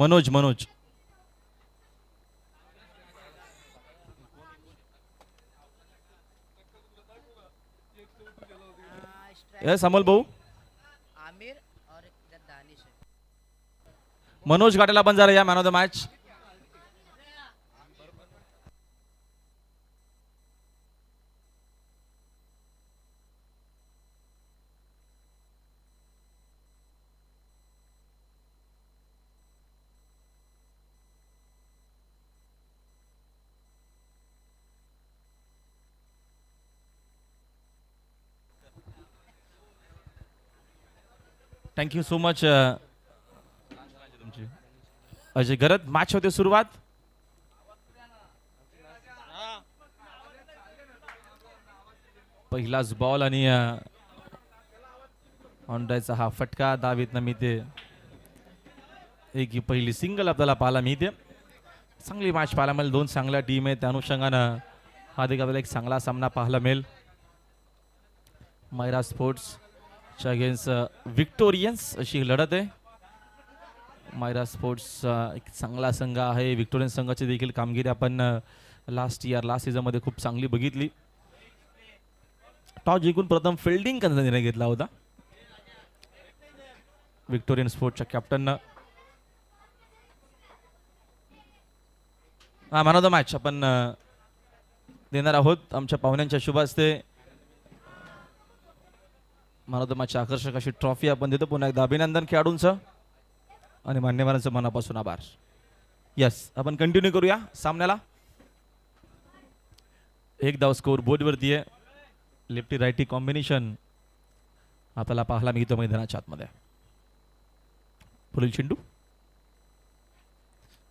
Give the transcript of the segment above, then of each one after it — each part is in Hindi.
मनोज मनोज यस अमल भाऊ आमिर और दानिश मनोज काटेला पण जरा या man of the match thank you so much Ajay गरज मॅच होते सुरुवात पहिलाच बॉल आणि ऑनडायचा uh, हा फटका दावीत ना मी ते एक ही पहिली सिंगल आपल्याला पाहायला ते चांगली मॅच पाहायला मिळेल दोन चांगल्या टीम आहेत त्या अनुषंगानं हा देखील आपल्याला एक चांगला सामना पाहायला मिळेल Maira sports against Victorians uh, अशी लढत आहे मायरा स्पोर्ट्स uh, एक चांगला संघ आहे विक्टोरियन संघाची देखील कामगिरी आपण लास्ट इयर लास्ट सीझनमध्ये खूप चांगली बघितली टॉस जिंकून प्रथम फिल्डिंग करण्याचा निर्णय घेतला होता विक्टोरियन स्पोर्ट्सच्या कॅप्टननं हा मॅन ऑफ द मॅच आपण uh, देणार आहोत आमच्या पाहुण्यांच्या शुभ असते मनोदमाची आकर्षक अशी ट्रॉफी आपण देतो पुन्हा एकदा अभिनंदन खेळाडूंचं आणि मान्यवरांचं मनापासून आभार यस आपण कंटिन्यू करूया सामन्याला एक धाव स्कोर बोर्डवरती आहे लेफ्टी राईटी कॉम्बिनेशन आपल्याला पाहायला मिळतो मैदानाच्या आतमध्ये पुढील चेंडू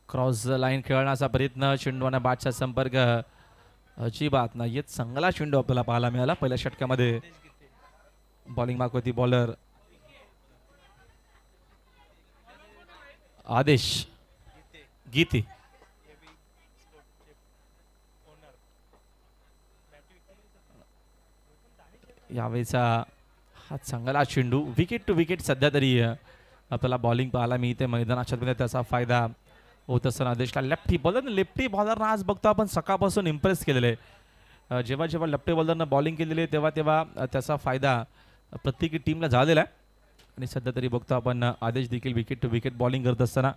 क्रॉस लाईन खेळण्याचा प्रयत्न चेंडू आणि बादचा संपर्क अजिबात नाही येत चांगला चेंडू आपल्याला पाहायला मिळाला पहिल्या षटकामध्ये बॉलिंग मार्क होती बॉलर आदेश गीते यावेळेचा हा चांगला चेंडू विकेट टू विकेट सध्या तरी आपल्याला बॉलिंग पाहायला मिळते मैदानाच्या त्याचा फायदा होत असताना आदेशला लेफ्टी बॉलर लेफ्टी बॉलरनं आज बघतो आपण सकाळपासून इम्प्रेस केलेले जेव्हा जेव्हा लेफ्टी बॉलरनं बॉलिंग केलेली आहे तेव्हा तेव्हा त्याचा फायदा प्रत्येकी टीमला झालेला आहे आणि सध्या तरी बघतो आपण आदेश देखील विकेट टू विकेट बॉलिंग करत असताना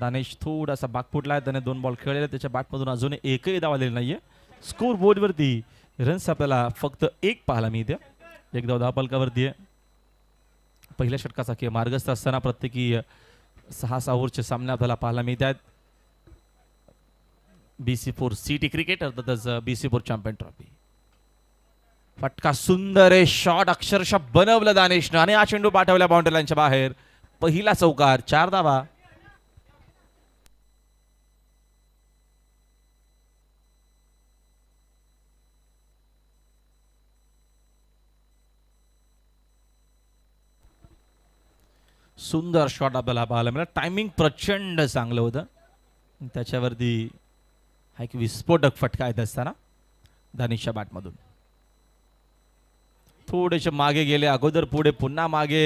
दानेश थोडासा बाग फुटला आहे त्याने दोन बॉल खेळलेला त्याच्या बॅटमधून अजून एकही धाव आलेला नाही आहे स्कोर बोर्डवरती रन्स आपल्याला फक्त एक पाहायला मिळते एक धाव दहा पालकावरती आहे पहिल्या षटकाचा खेळ मार्गस्थ असताना प्रत्येकी सहा सहा ओव्हरचे सामने आपल्याला पाहायला मिळत आहेत B C four C T cricket अर्थातच B C four champion trophy फटका सुंदर आहे शॉट अक्षरशः बनवलं दानेशनं आणि हा चेंडू पाठवला बाउंड्री बाहेर पहिला चौकार चार धावा सुंदर शॉट आपल्याला पाहायला मिळाला टायमिंग प्रचंड चांगलं होतं त्याच्यावरती हा एक विस्फोटक फटका येत असताना दानिशच्या बॅटमधून थोडेसे मागे गेले अगोदर पुढे पुन्हा मागे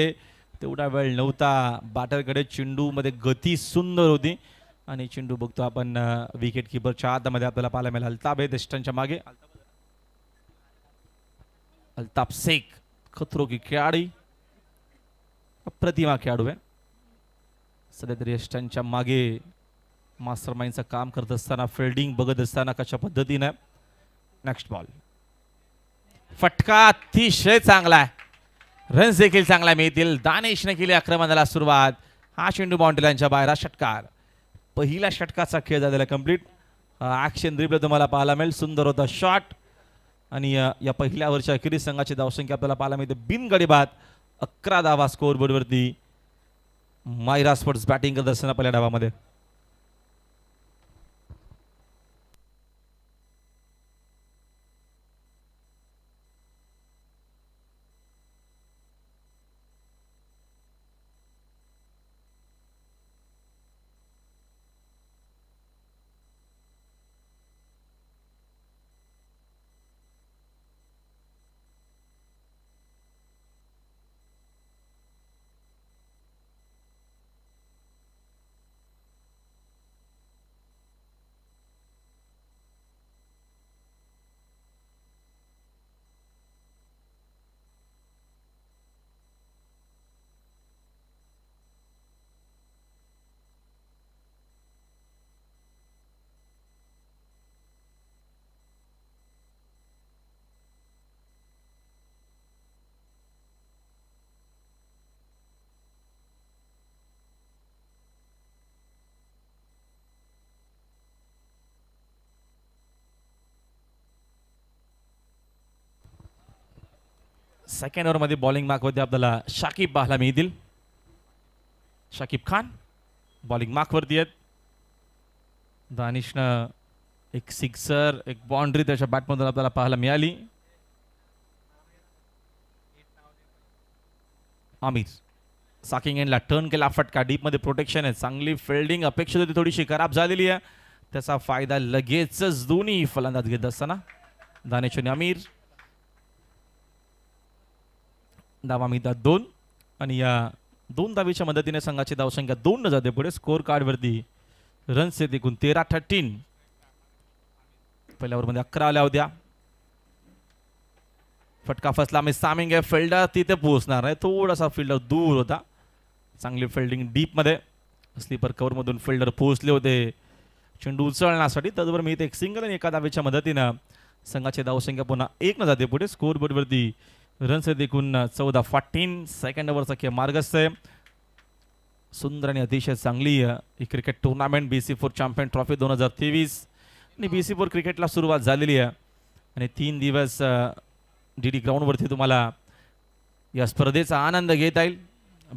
तेवढा वेळ नव्हता बॅटरकडे चेंडूमध्ये गती सुंदर होती आणि चेंडू बघतो आपण विकेट किपरच्या आतमध्ये आपल्याला पाहायला मिळेल अल्ताब आहे दिष्टांच्या मागे अल्ताफ शेख खतरो की खेळाडी प्रतिमा खेळाडू आहे सध्या तरी यष्टांच्या मागे मास्टर माइंडचं काम करत असताना फिल्डिंग बघत असताना कशा पद्धतीनं नेक्स्ट बॉल फटका अतिशय चांगला आहे रन्स देखील चांगला मिळतील दानेशने केली आक्रमणाला सुरुवात हा चेंडू बाउंड्रीलाईनच्या बाहेर षटकार पहिला षटकाचा खेळ झालेला कम्प्लीट ऍक्शन रिप्ले तुम्हाला पाहायला मिळेल सुंदर होता शॉट आणि या पहिल्या वर्षी अखेरीस संघाची धावसंख्या आपल्याला पाहायला मिळते बिनगडीबाद अकरा धावा बोर्डवरती मायरा स्पोर्ट्स बॅटिंग करत असताना पहिल्या डावामध्ये सेकंड मध्ये बॉलिंग मार्कवरती आपल्याला शाकिब पाहायला मिळतील शाकिब खान बॉलिंग मार्कवरती आहेत दानिशनं एक सिक्सर एक बाउंड्री त्याच्या बॅटमधून आपल्याला पाहायला मिळाली आमिर साकिंग एंडला टर्न केला फटका डीपमध्ये प्रोटेक्शन आहे चांगली फिल्डिंग अपेक्षित होती थोडीशी खराब झालेली आहे त्याचा फायदा लगेचच दोन्ही फलंदाज घेत असताना दानेश्वरी आमिर मिळतात दोन आणि या दोन धावीच्या मदतीने संघाची धावसंख्या दोन न जाते पुढे स्कोअर कार्डवरती रन्स येते एकूण तेरा थर्टीन पहिल्या ओव्हरमध्ये अकरा आल्या होत्या फटका फसला मी सामिंग आहे फिल्डर तिथे पोहोचणार आहे थोडासा फिल्डर दूर होता चांगली फिल्डिंग डीपमध्ये स्लीपर कवरमधून फिल्डर पोहोचले होते चेंडू उचलण्यासाठी त्याचबरोबर मी इथे एक सिंगल आणि एका धावेच्या मदतीनं संघाची धावसंख्या पुन्हा एक न जाते पुढे वरती आहेत एकूण चौदा फॉर्टीन सेकंड ओव्हरचा खेळ मार्गस्थ आहे सुंदर आणि अतिशय चांगली ही cricket tournament B C four champion trophy दोन हजार तेवीस आणि बी सी फोर क्रिकेटला सुरुवात झालेली आहे आणि तीन दिवस डी डी ग्राउंडवरती तुम्हाला या स्पर्धेचा आनंद घेता येईल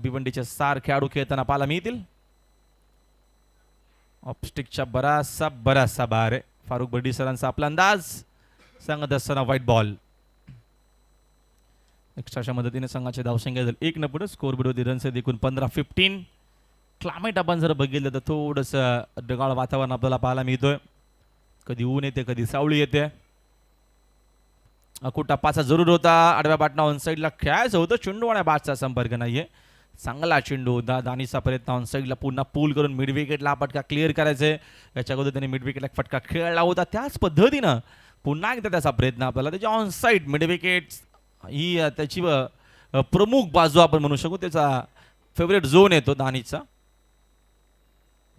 भिवंडीचे सार खेळाडू खेळताना पाहायला मिळतील ऑपस्टिकच्या बरासा बराचसा बार आहे फारुख बर्डी सरांचा आपला अंदाज सांगत असताना व्हाईट बॉल एक्स्ट्राच्या मदतीने संघाचे धावसंख्या झाली एक न पुढे स्कोर विरोधी रन्स एकूण पंधरा फिफ्टीन क्लायमेट आपण जर बघितलं तर थोडस ढगाळ वातावरण आपल्याला पाहायला मिळतोय कधी ऊन येते कधी सावळी येते अकुटा पाचा जरूर होता आडव्या बाटना ऑन साईडला खेळायचं होतं चेंडू आणि बाटचा संपर्क नाहीये चांगला चेंडू होता दानीचा प्रयत्न ऑन साईडला पुन्हा पूल करून मिड विकेटला फटका क्लिअर करायचे याच्या अगोदर त्यांनी मिड विकेटला फटका खेळला होता त्याच पद्धतीनं पुन्हा एकदा त्याचा प्रयत्न आपल्याला त्याच्या ऑन साईड मिड विकेट ही त्याची प्रमुख बाजू आपण म्हणू शकू त्याचा फेवरेट झोन येतो दानीचा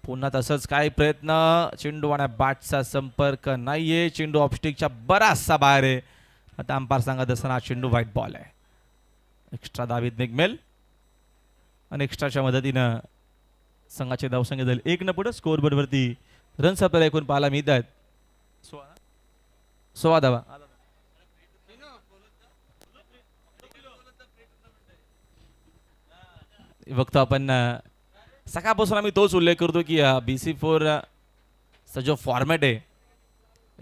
पुन्हा तसंच काय प्रयत्न चेंडू आणि बॅटचा संपर्क नाहीये चेंडू ऑपस्टिकच्या बराचसा बाहेर आहे आता अंपार सांगत असताना चेंडू व्हाईट बॉल आहे एक्स्ट्रा दावीत निघमेल आणि एक्स्ट्राच्या मदतीनं संघाचे धावसंख्या झाले एक न पुढे स्कोअर बोर्डवरती रन्स आपल्याला ऐकून पाहायला मिळत आहेत सोळा सोळा धावा बघतो आपण सकाळपासून आम्ही तोच उल्लेख करतो की बी सी फोरचा जो फॉर्मॅट आहे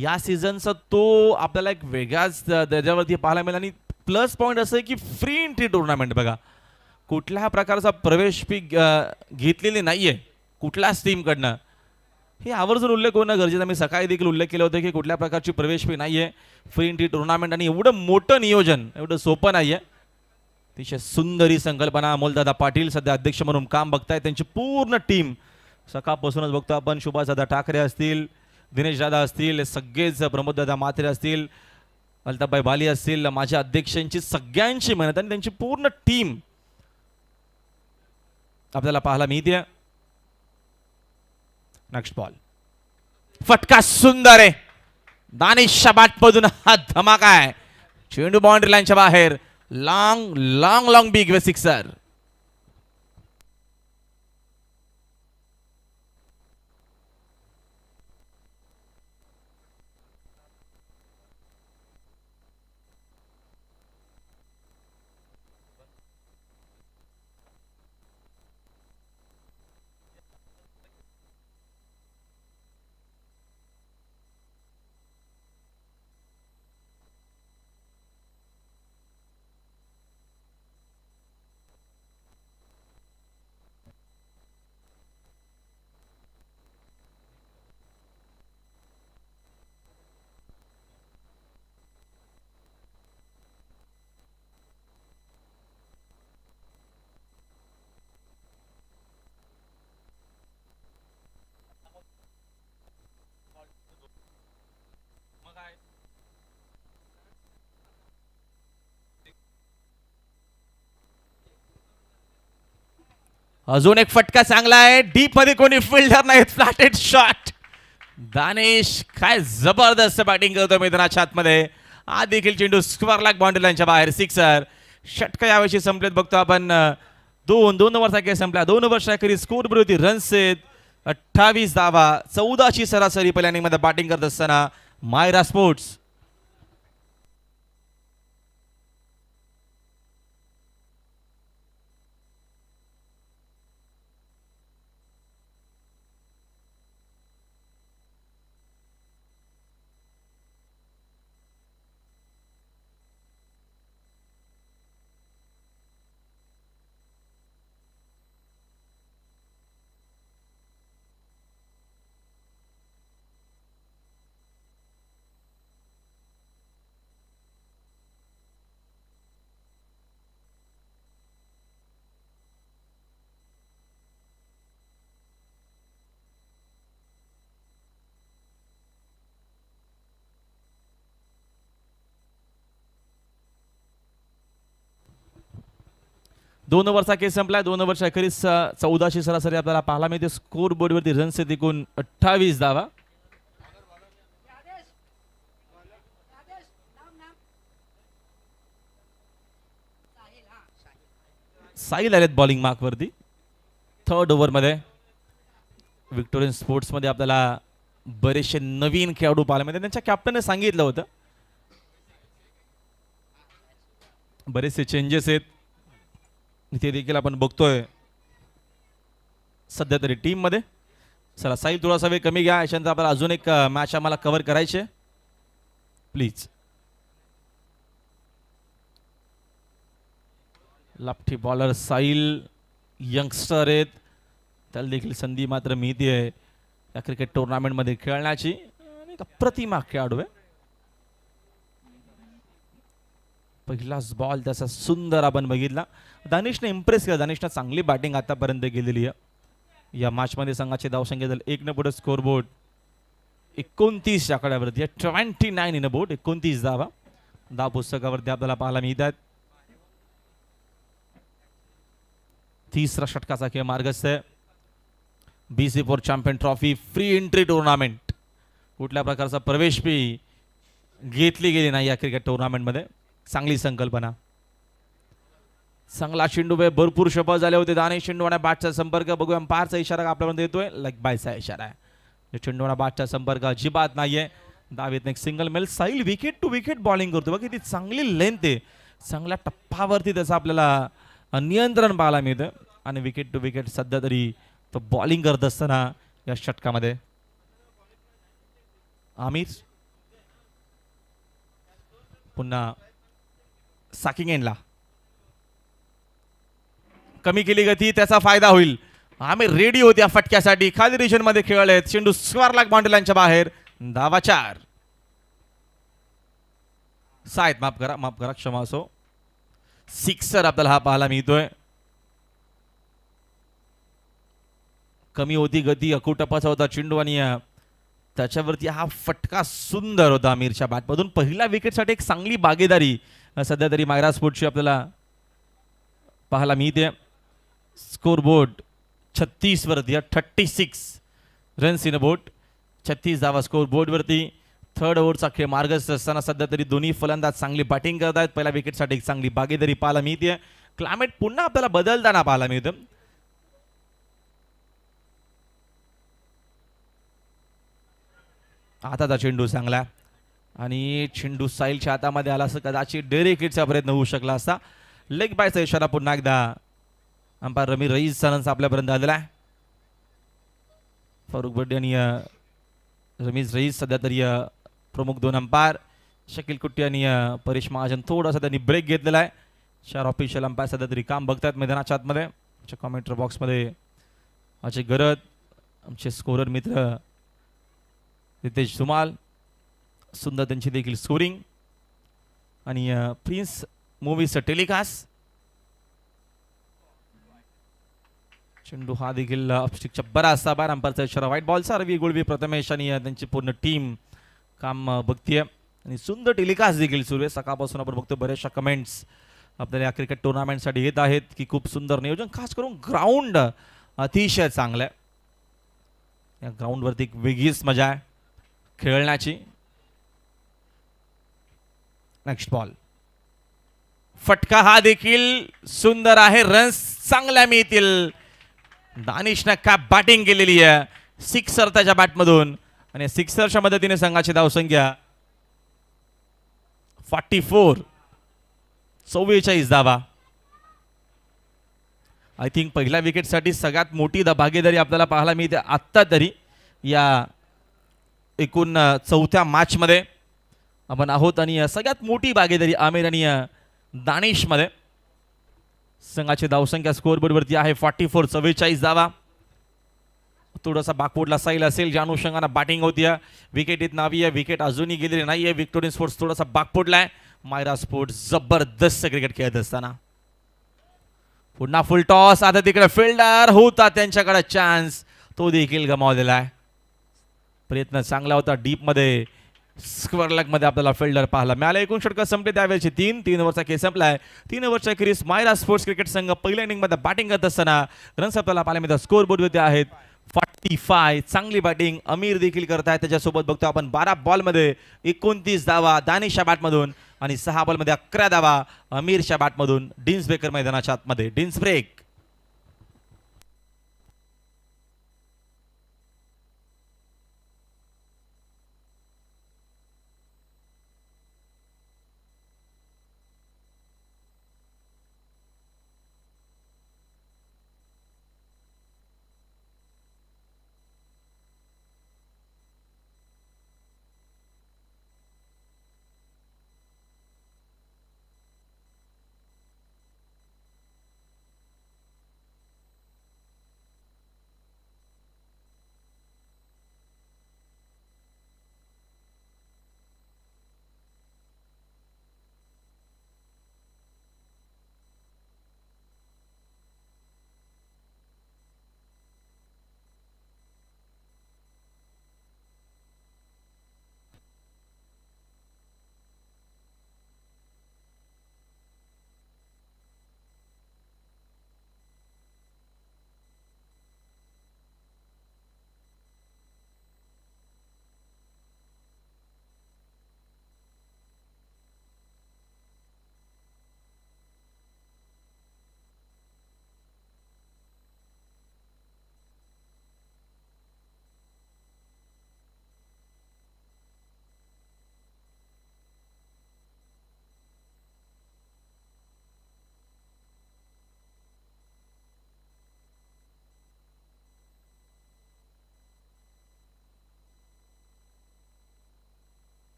या सीझनचा तो आपल्याला एक वेगळ्याच दर्जावरती पाहायला मिळेल आणि प्लस पॉईंट असं आहे की फ्री एंट्री टुर्नामेंट बघा कुठल्या प्रकारचा प्रवेश फी घेतलेली नाही आहे कुठल्याच टीमकडनं हे आवर्जून उल्लेख होणं गरजेचं मी सकाळी देखील उल्लेख केला होता की कुठल्या प्रकारची प्रवेश फी नाही आहे फ्री एंट्री टुर्नामेंट आणि एवढं मोठं नियोजन एवढं सोपं नाही आहे अतिशय सुंदरी संकल्पना अमोलदादा पाटील सध्या अध्यक्ष म्हणून काम बघताय त्यांची पूर्ण टीम सकाळपासूनच बघतो आपण सुभाषदा ठाकरे असतील दिनेश दादा असतील सगळेच प्रमोददादा माथेरे असतील अलताबाई बाली असतील माझ्या अध्यक्षांची सगळ्यांची मेहनत आणि त्यांची पूर्ण टीम आपल्याला पाहायला मिळते नेक्स्ट बॉल फटका सुंदर आहे दानिश शबाट हा धमाका आहे चेंडू बाउंड्री लाईनच्या बाहेर long, long, long big vesic, sir. अजून एक फटका चांगला आहे डीप मध्ये कोणी फिल्डर नाही फ्लॅटेड शॉट दानेश काय जबरदस्त बॅटिंग करतो मैदानाच्या आतमध्ये हा देखील चेंडू स्क्वेअर लाख बाउंड्रीलाईनच्या बाहेर सिक्सर षटक यावर्षी संपलेत बघतो आपण दोन दोन ओव्हरचा खेळ संपला दोन ओव्हरच्या स्कोर बरोबर रन्स आहेत अठ्ठावीस दावा चौदाची सरासरी पहिल्या मध्ये बॅटिंग करत असताना मायरा स्पोर्ट्स दोन ओव्हरचा केस संपला दोन ओव्हरच्या अखेरीस चौदाशे सरासरी आपल्याला पाहायला मिळते स्कोर बोर्डवरती रन्स येते एकूण अठ्ठावीस धावा साईल आलेत बॉलिंग मार्कवरती थर्ड ओव्हरमध्ये विक्टोरियन स्पोर्ट्समध्ये आपल्याला बरेचसे नवीन खेळाडू पाहायला मिळते त्यांच्या कॅप्टनने सांगितलं होतं बरेचसे चेंजेस आहेत ते देखील आपण बघतोय सध्या तरी टीम मध्ये चला साईल थोडासा वेळ कमी घ्या याच्यानंतर आपल्याला अजून एक मॅच आम्हाला कव्हर करायचे प्लीज लापठी बॉलर साईल यंगस्टर आहेत त्याला देखील संधी मात्र मिळते आहे या क्रिकेट टुर्नामेंटमध्ये खेळण्याची आणि प्रतिमा खेळाडू आहे पहिलाच बॉल त्याचा सुंदर आपण बघितला दानिशने इम्प्रेस केला दानिशनं चांगली बॅटिंग आतापर्यंत गेलेली आहे या मॅचमध्ये संघाचे धावसंख्या झाले एक न पुढे स्कोरबोर्ड एकोणतीस आकड्यावरती twenty nine in a boat एकोणतीस धावा दहा पुस्तकावरती आपल्याला पाहायला मिळतात तिसरा षटकाचा खेळ मार्गस्थ आहे B C four champion trophy free entry tournament कुठल्या प्रकारचा प्रवेश घेतली गेली नाही या क्रिकेट टुर्नामेंटमध्ये चांगली संकल्पना चांगला शेंडूबे भरपूर शपथ झाले होते दाने आणि बाटचा संपर्क बघूया पारचा इशारा देतोय लाईक बायचा इशारा आहे चेंडूवाडा बाटचा संपर्क अजिबात नाहीये दावेत एक सिंगल मेल साईल विकेट टू विकेट बॉलिंग करतो बघ किती चांगली लेंथ आहे चांगल्या टप्पावरती त्याचं आपल्याला नियंत्रण पाहायला मिळतं आणि विकेट टू विकेट सध्या तरी तो बॉलिंग करत असताना या षटकामध्ये आमिर पुन्हा साकिंगेनला कमी केली गती त्याचा फायदा होईल आम्ही रेडी होत्या फटक्यासाठी खाली मध्ये खेळलेत चेंडू स्वार लाख बाहेर धावा चार साहेब माफ करा माफ करा क्षमा असो सिक्सर आपल्याला हा पाहायला मिळतोय कमी होती गती अकुटपाचा होता चेंडू आणि त्याच्यावरती हा फटका सुंदर होता आमिरच्या बॅटमधून पहिल्या विकेटसाठी एक चांगली भागीदारी सध्या तरी मायरा स्पोर्टची आपल्याला पाहायला मिळते स्कोरबोर्ड छत्तीसवरती thirty six runs in a boat छत्तीस धावा स्कोर वरती थर्ड ओव्हरचा खेळ मार्गस्थ असताना सध्या तरी दोन्ही फलंदाज चांगली बॅटिंग करत आहेत पहिल्या विकेटसाठी एक चांगली बागेदारी पाहायला मिळते क्लायमेट पुन्हा आपल्याला बदलताना पाहायला मिळतं आताचा चेंडू चांगला आणि चेंडू साईलच्या हातामध्ये आला असं कदाचित डेरे किटचा प्रयत्न होऊ शकला असता लेग बायचा इशारा पुन्हा एकदा अंपायर रमी रईस सनन्स आपल्यापर्यंत आलेला आहे फारुख बड्डे आणि रमीज रईस सध्या तरी प्रमुख दोन अंपायर शकील कुट्टी आणि परेश महाजन थोडासा त्यांनी ब्रेक घेतलेला आहे चार ऑफिशियल अंपायर सध्या तरी काम बघतात मैदानाच्या आतमध्ये आमच्या कॉमेंटर बॉक्समध्ये अजय गरज आमचे स्कोरर मित्र रितेश सुमाल सुंदर त्यांची देखील स्कोरिंग आणि प्रिन्स मूवीचं टेलिकास्ट चेंडू हा देखील अपस्टिकच्या असा बाहेर अंपायरचा इशारा व्हाईट बॉलचा रवी गुळवी प्रथमेश आणि त्यांची पूर्ण टीम काम बघतीये आणि सुंदर टेलिकास्ट देखील सुरू आहे सकाळपासून आपण बघतो बऱ्याचशा कमेंट्स आपल्याला या क्रिकेट टुर्नामेंटसाठी येत आहेत की खूप सुंदर नियोजन खास करून ग्राउंड अतिशय चांगलं आहे या ग्राउंडवरती एक वेगळीच मजा आहे खेळण्याची नेक्स्ट बॉल फटका हा देखील सुंदर आहे रन्स चांगल्या मिळतील दानिशनं का बॅटिंग केलेली आहे सिक्सर त्याच्या बॅटमधून आणि सिक्सरच्या मदतीने संघाची धावसंख्या फॉर्टी फोर चव्वेचाळीस धावा आय थिंक पहिल्या विकेटसाठी सगळ्यात मोठी द भागीदारी आपल्याला पाहायला मिळते आत्ता तरी या एकूण चौथ्या मॅचमध्ये आपण आहोत आणि सगळ्यात मोठी भागीदारी आमिर आणि दानेशमध्ये संघाची धावसंख्या स्कोअरबोर्डवरती आहे फॉर्टी फोर चव्वेचाळीस धावा थोडासा बाकवडला साईल असेल ज्या अनुषंगानं बॅटिंग होती विकेट येत नावी आहे विकेट अजूनही गेलेली नाही आहे विक्टोरियन स्पोर्ट्स थोडासा बाकपोडला आहे मायरा स्पोर्ट्स जबरदस्त क्रिकेट खेळत असताना पुन्हा फुल टॉस आता तिकडे फिल्डर होता त्यांच्याकडे चान्स तो देखील गमावलेला आहे प्रयत्न चांगला होता डीपमध्ये स्क्वेअर मध्ये आपल्याला फिल्डर पाहायला मिळाला एकूण षटका संपले त्यावेळेची तीन तीन ओव्हरचा खेळ संपलाय तीन ओव्हरच्या क्रिस मायरा स्पोर्ट्स क्रिकेट संघ पहिल्या मध्ये बॅटिंग करत असताना रन्स आपल्याला पाहिल्यामध्ये मिळतात स्कोर होते आहेत फॉर्टी फाय चांगली बॅटिंग अमीर देखील करत आहे त्याच्यासोबत बघतो आपण बारा बॉलमध्ये एकोणतीस दावा दानिशा बॅटमधून आणि सहा बॉलमध्ये अकरा दावा अमीरच्या बॅटमधून डिन्स ब्रेकर मैदानाच्या आतमध्ये डिन्स ब्रेक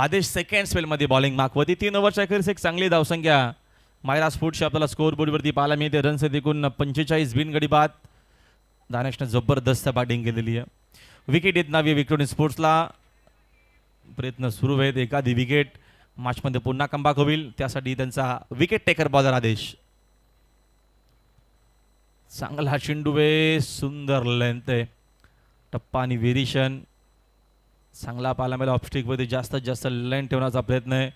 आदेश सेकंड स्पेलमध्ये बॉलिंग मागवती तीन ओव्हरच्या अखेरीस एक चांगली धावसंख्या मायराज फूडशी आपल्याला स्कोर बोर्डवरती पाहायला मिळते रन्स देखून पंचेचाळीस गडी बाद दानेशनं जबरदस्त बॅटिंग केलेली आहे विकेट येत नावी विक्रोनी स्पोर्ट्सला प्रयत्न सुरू आहेत एखादी विकेट मॅचमध्ये पुन्हा कंबाक होईल त्यासाठी त्यांचा विकेट टेकर बॉलर आदेश चांगला चेंडू सुंदर लेंथ आहे टप्पा आणि व्हेरिएशन चांगला पालामेला मेला ऑप्स्टिकमध्ये जास्तीत जास्त लाईन ठेवण्याचा प्रयत्न आहे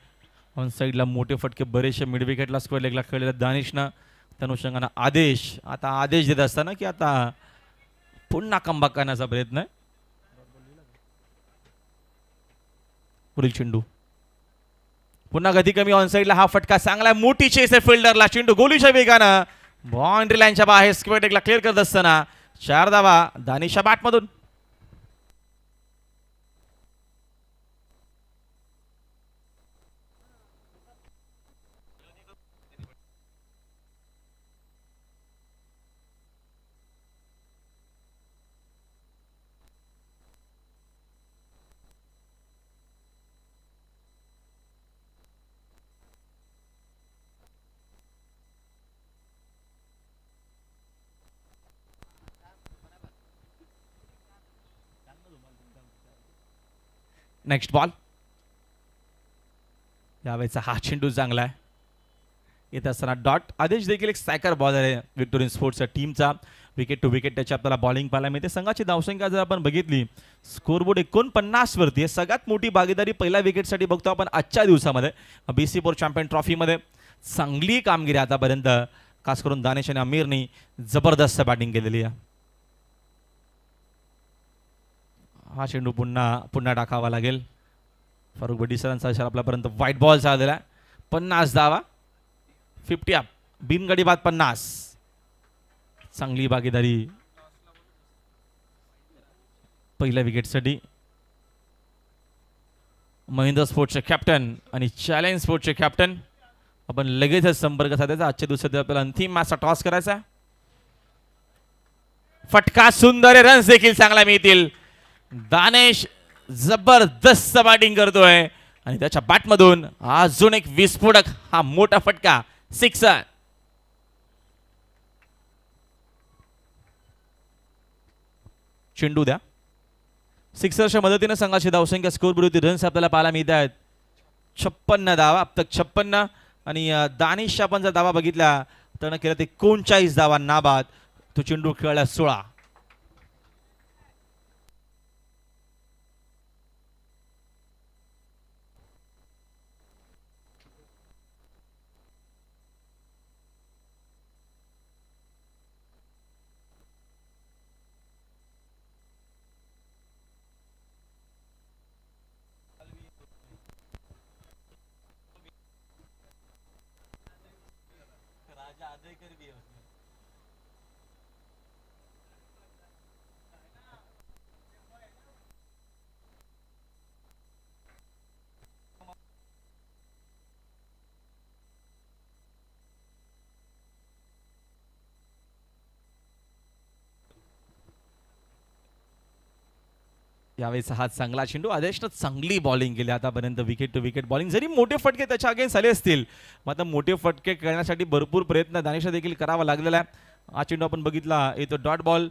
ऑन साइडला मोठे फटके बरेचसे मिडविकेटला स्क्वेअर लेगला खेळलेला दानिशनं त्या आदेश आता आदेश देत असताना की आता पुन्हा कंबा करण्याचा प्रयत्न आहे पुढील चेंडू पुन्हा गती कमी ऑन साइडला हा फटका चांगला मोठी चेस आहे फिल्डरला चेंडू गोलीच्या वेगानं बाउंड्री लाईनच्या बाहेर स्क्वेअर लेगला क्लिअर करत असताना चार धावा दानिशा बॅटमधून नेक्स्ट बॉल यावेळेचा हा चेंडू चांगला आहे येत असताना डॉट आदेश देखील एक सायकर बॉलर आहे विक्टोरियन स्पोर्ट्स टीमचा विकेट टू विकेट त्याची आपल्याला बॉलिंग पाहायला मिळते संघाची धावसंख्या जर आपण बघितली स्कोरबोर्ड एकोणपन्नासवरती आहे सगळ्यात मोठी भागीदारी पहिल्या विकेटसाठी बघतो आपण आजच्या दिवसामध्ये बी सी बोर्ड चॅम्पियन ट्रॉफीमध्ये चांगली कामगिरी आतापर्यंत खास करून दानेश आणि अमीरनी जबरदस्त बॅटिंग केलेली आहे हा चेंडू पुन्हा पुन्हा टाकावा लागेल फारुख बडी सरांचा आपल्यापर्यंत व्हाईट बॉल झालेला पन्नास दावा फिफ्टी अप बिनगडी बाद पन्नास चांगली भागीदारी पहिल्या विकेटसाठी महेंद्र स्पोर्ट्सचे कॅप्टन आणि चॅलेंज स्पोर्ट्सचे कॅप्टन आपण लगेचच संपर्क साधायचा आजच्या दिवसात आपल्याला अंतिम मॅचचा टॉस करायचा फटका सुंदर रन्स देखील चांगला मिळतील दानेश जबरदस्त बॅटिंग करतोय आणि त्याच्या बॅटमधून अजून एक विस्फोटक हा मोठा फटका सिक्सर चेंडू द्या सिक्सरच्या मदतीनं संघाची धावसंख्या स्कोर विरोधी रन्स आपल्याला पाहायला मिळत आहेत छप्पन्न धावा अब छप्पन्न आणि दानिशच्या आपण जर धावा बघितल्या तर केला ते कोणचाळीस धावा नाबाद तो चेंडू खेळला सोळा यावेळेस हा चांगला चेंडू आदेशनं चांगली बॉलिंग केली आतापर्यंत विकेट टू विकेट बॉलिंग जरी मोठे फटके त्याच्या अगेन्स्ट आले असतील मात्र मोठे फटके करण्यासाठी भरपूर प्रयत्न दानेशा देखील करावा लागलेला आहे हा चेंडू आपण बघितला येतो डॉट बॉल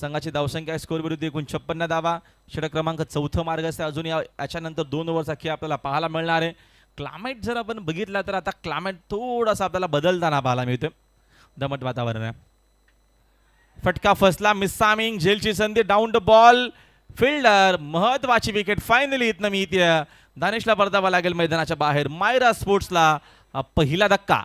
संघाची धावसंख्या स्कोर विरुद्ध एकूण छप्पन्न धावा षडक क्रमांक चौथं मार्ग असते अजून याच्यानंतर दोन ओव्हरचा खेळ आपल्याला पाहायला मिळणार आहे क्लायमेट जर आपण बघितला तर आता क्लायमेट थोडासा आपल्याला बदलताना पाहायला मिळतोय दमट वातावरण आहे फटका फसला मिस्सामिंग जेलची संधी डाऊन द बॉल फिल्डर महत्वाची विकेट फायनली इथनं मी इथे दानेशला परतावा लागेल मैदानाच्या बाहेर मायरा स्पोर्ट्सला पहिला धक्का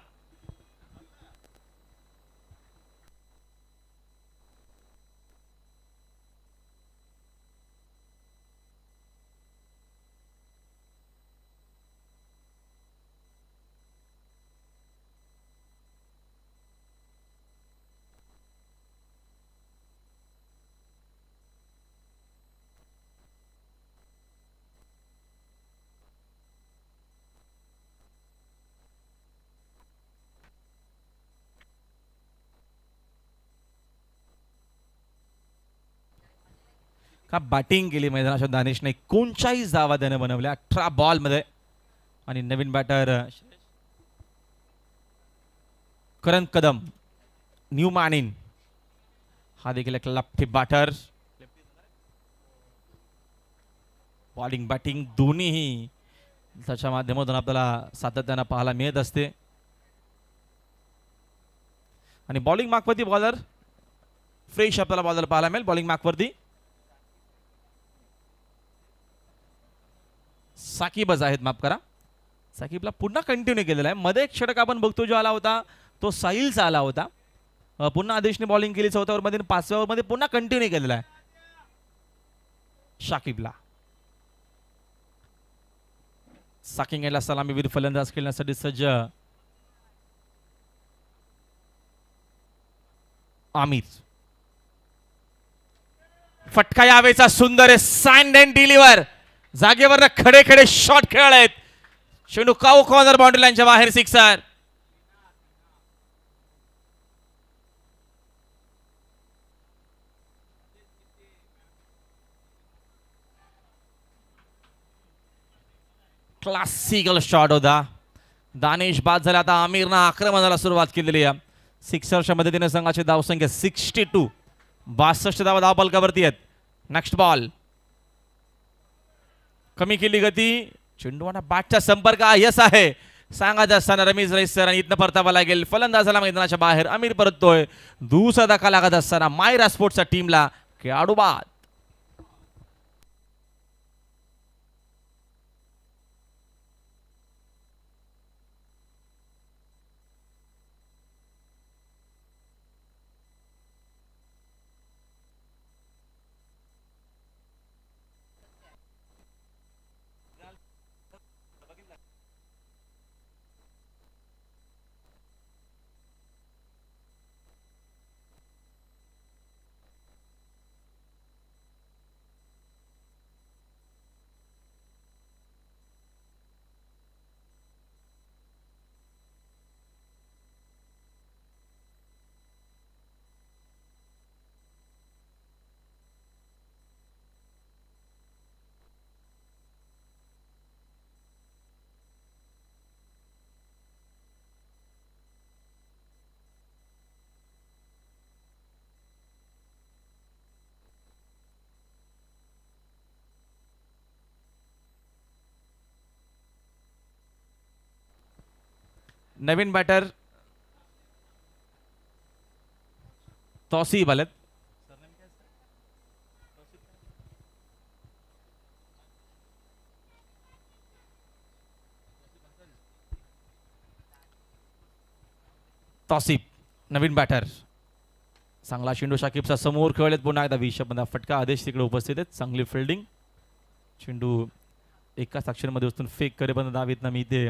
का बॅटिंग केली मैदानाशा दानिशने एकोणचाळीस धावा त्याने बनवल्या अठरा बॉलमध्ये आणि नवीन बॅटर करण कदम न्यू मानिन हा देखील एक लफ्टी बॅटर बॉलिंग बॅटिंग दोन्हीही त्याच्या माध्यमातून आपल्याला सातत्यानं पाहायला मिळत असते आणि बॉलिंग मार्कवरती बॉलर फ्रेश आपल्याला बॉलर पाहायला मिळेल बॉलिंग मार्कवरती साकीबच आहेत माफ करा साकीबला पुन्हा कंटिन्यू केलेला आहे मध्ये एक षटक आपण बघतो जो आला होता तो साहिलचा आला होता पुन्हा आदेशने बॉलिंग केली चौथ्या ओव्हरमध्ये पाचव्या ओव्हरमध्ये पुन्हा कंटिन्यू केलेला आहे शाकिबला साकिंग याला सलामी वीर फलंदाज खेळण्यासाठी सज्ज आमिर फटका यावेचा सुंदर आहे सँड अँड डिलिव्हर जागेवर खडे खडे शॉट खेळायला आहेत शेंडू काऊ कॉर्नर बाउंड्री लाईनच्या बाहेर सिक्सर क्लासिकल शॉट होता दानिश बाद झाला आता आमिरनं आक्रमणाला सुरुवात केलेली आहे सिक्सरच्या मदतीने संघाची धावसंख्या सिक्स्टी टू बासष्ट धावा धावपाल आहेत नेक्स्ट बॉल कमी केली गती चेंडूवाना बाटच्या संपर्क यस आहे सांगत असताना रमेश रईस सर आणि इथनं परतावा लागेल फलंदाजाला मैदानाच्या बाहेर अमीर परततोय दुसरा धक्का लागत असताना मायरा स्पोर्ट्सच्या टीमला खेळाडू बाद नवीन बॅटर तॉसीब आलेत तॉसिफ नवीन बॅटर चांगला चेंडू शाकिबचा समोर खेळलेत पुन्हा एकदा वीस शब्द फटका आदेश तिकडे उपस्थित आहेत चांगली फिल्डिंग चेंडू एका साक्षरमध्ये असून फेक करेपर्यंत पण ना मी इथे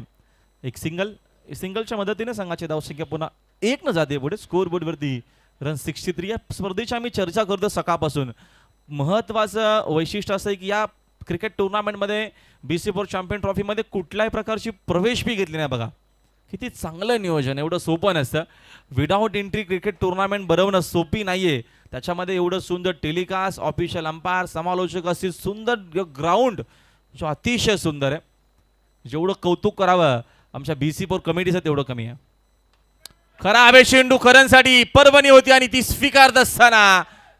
एक सिंगल सिंगलच्या मदतीने संघाची धावसंख्या पुन्हा एक न जाते पुढे स्कोर बोर्डवरती रन सिक्स्टी थ्री या स्पर्धेची आम्ही चर्चा करतो सकाळपासून महत्त्वाचं वैशिष्ट्य असं आहे की या क्रिकेट टुर्नामेंटमध्ये बी सी फोर चॅम्पियन ट्रॉफीमध्ये कुठल्याही प्रकारची प्रवेश फी घेतली नाही बघा किती चांगलं नियोजन एवढं सोपं नसतं विदाऊट एंट्री क्रिकेट टुर्नामेंट बनवणं सोपी नाहीये त्याच्यामध्ये एवढं सुंदर टेलिकास्ट ऑफिशियल अंपायर समालोचक अशी सुंदर ग्राउंड जो अतिशय सुंदर आहे जेवढं कौतुक करावं आमच्या बी सी पोर कमिटीचं तेवढं कमी आहे खरा अभे चेंडू करनसाठी पर्वणी होती आणि ती स्वीकारत असताना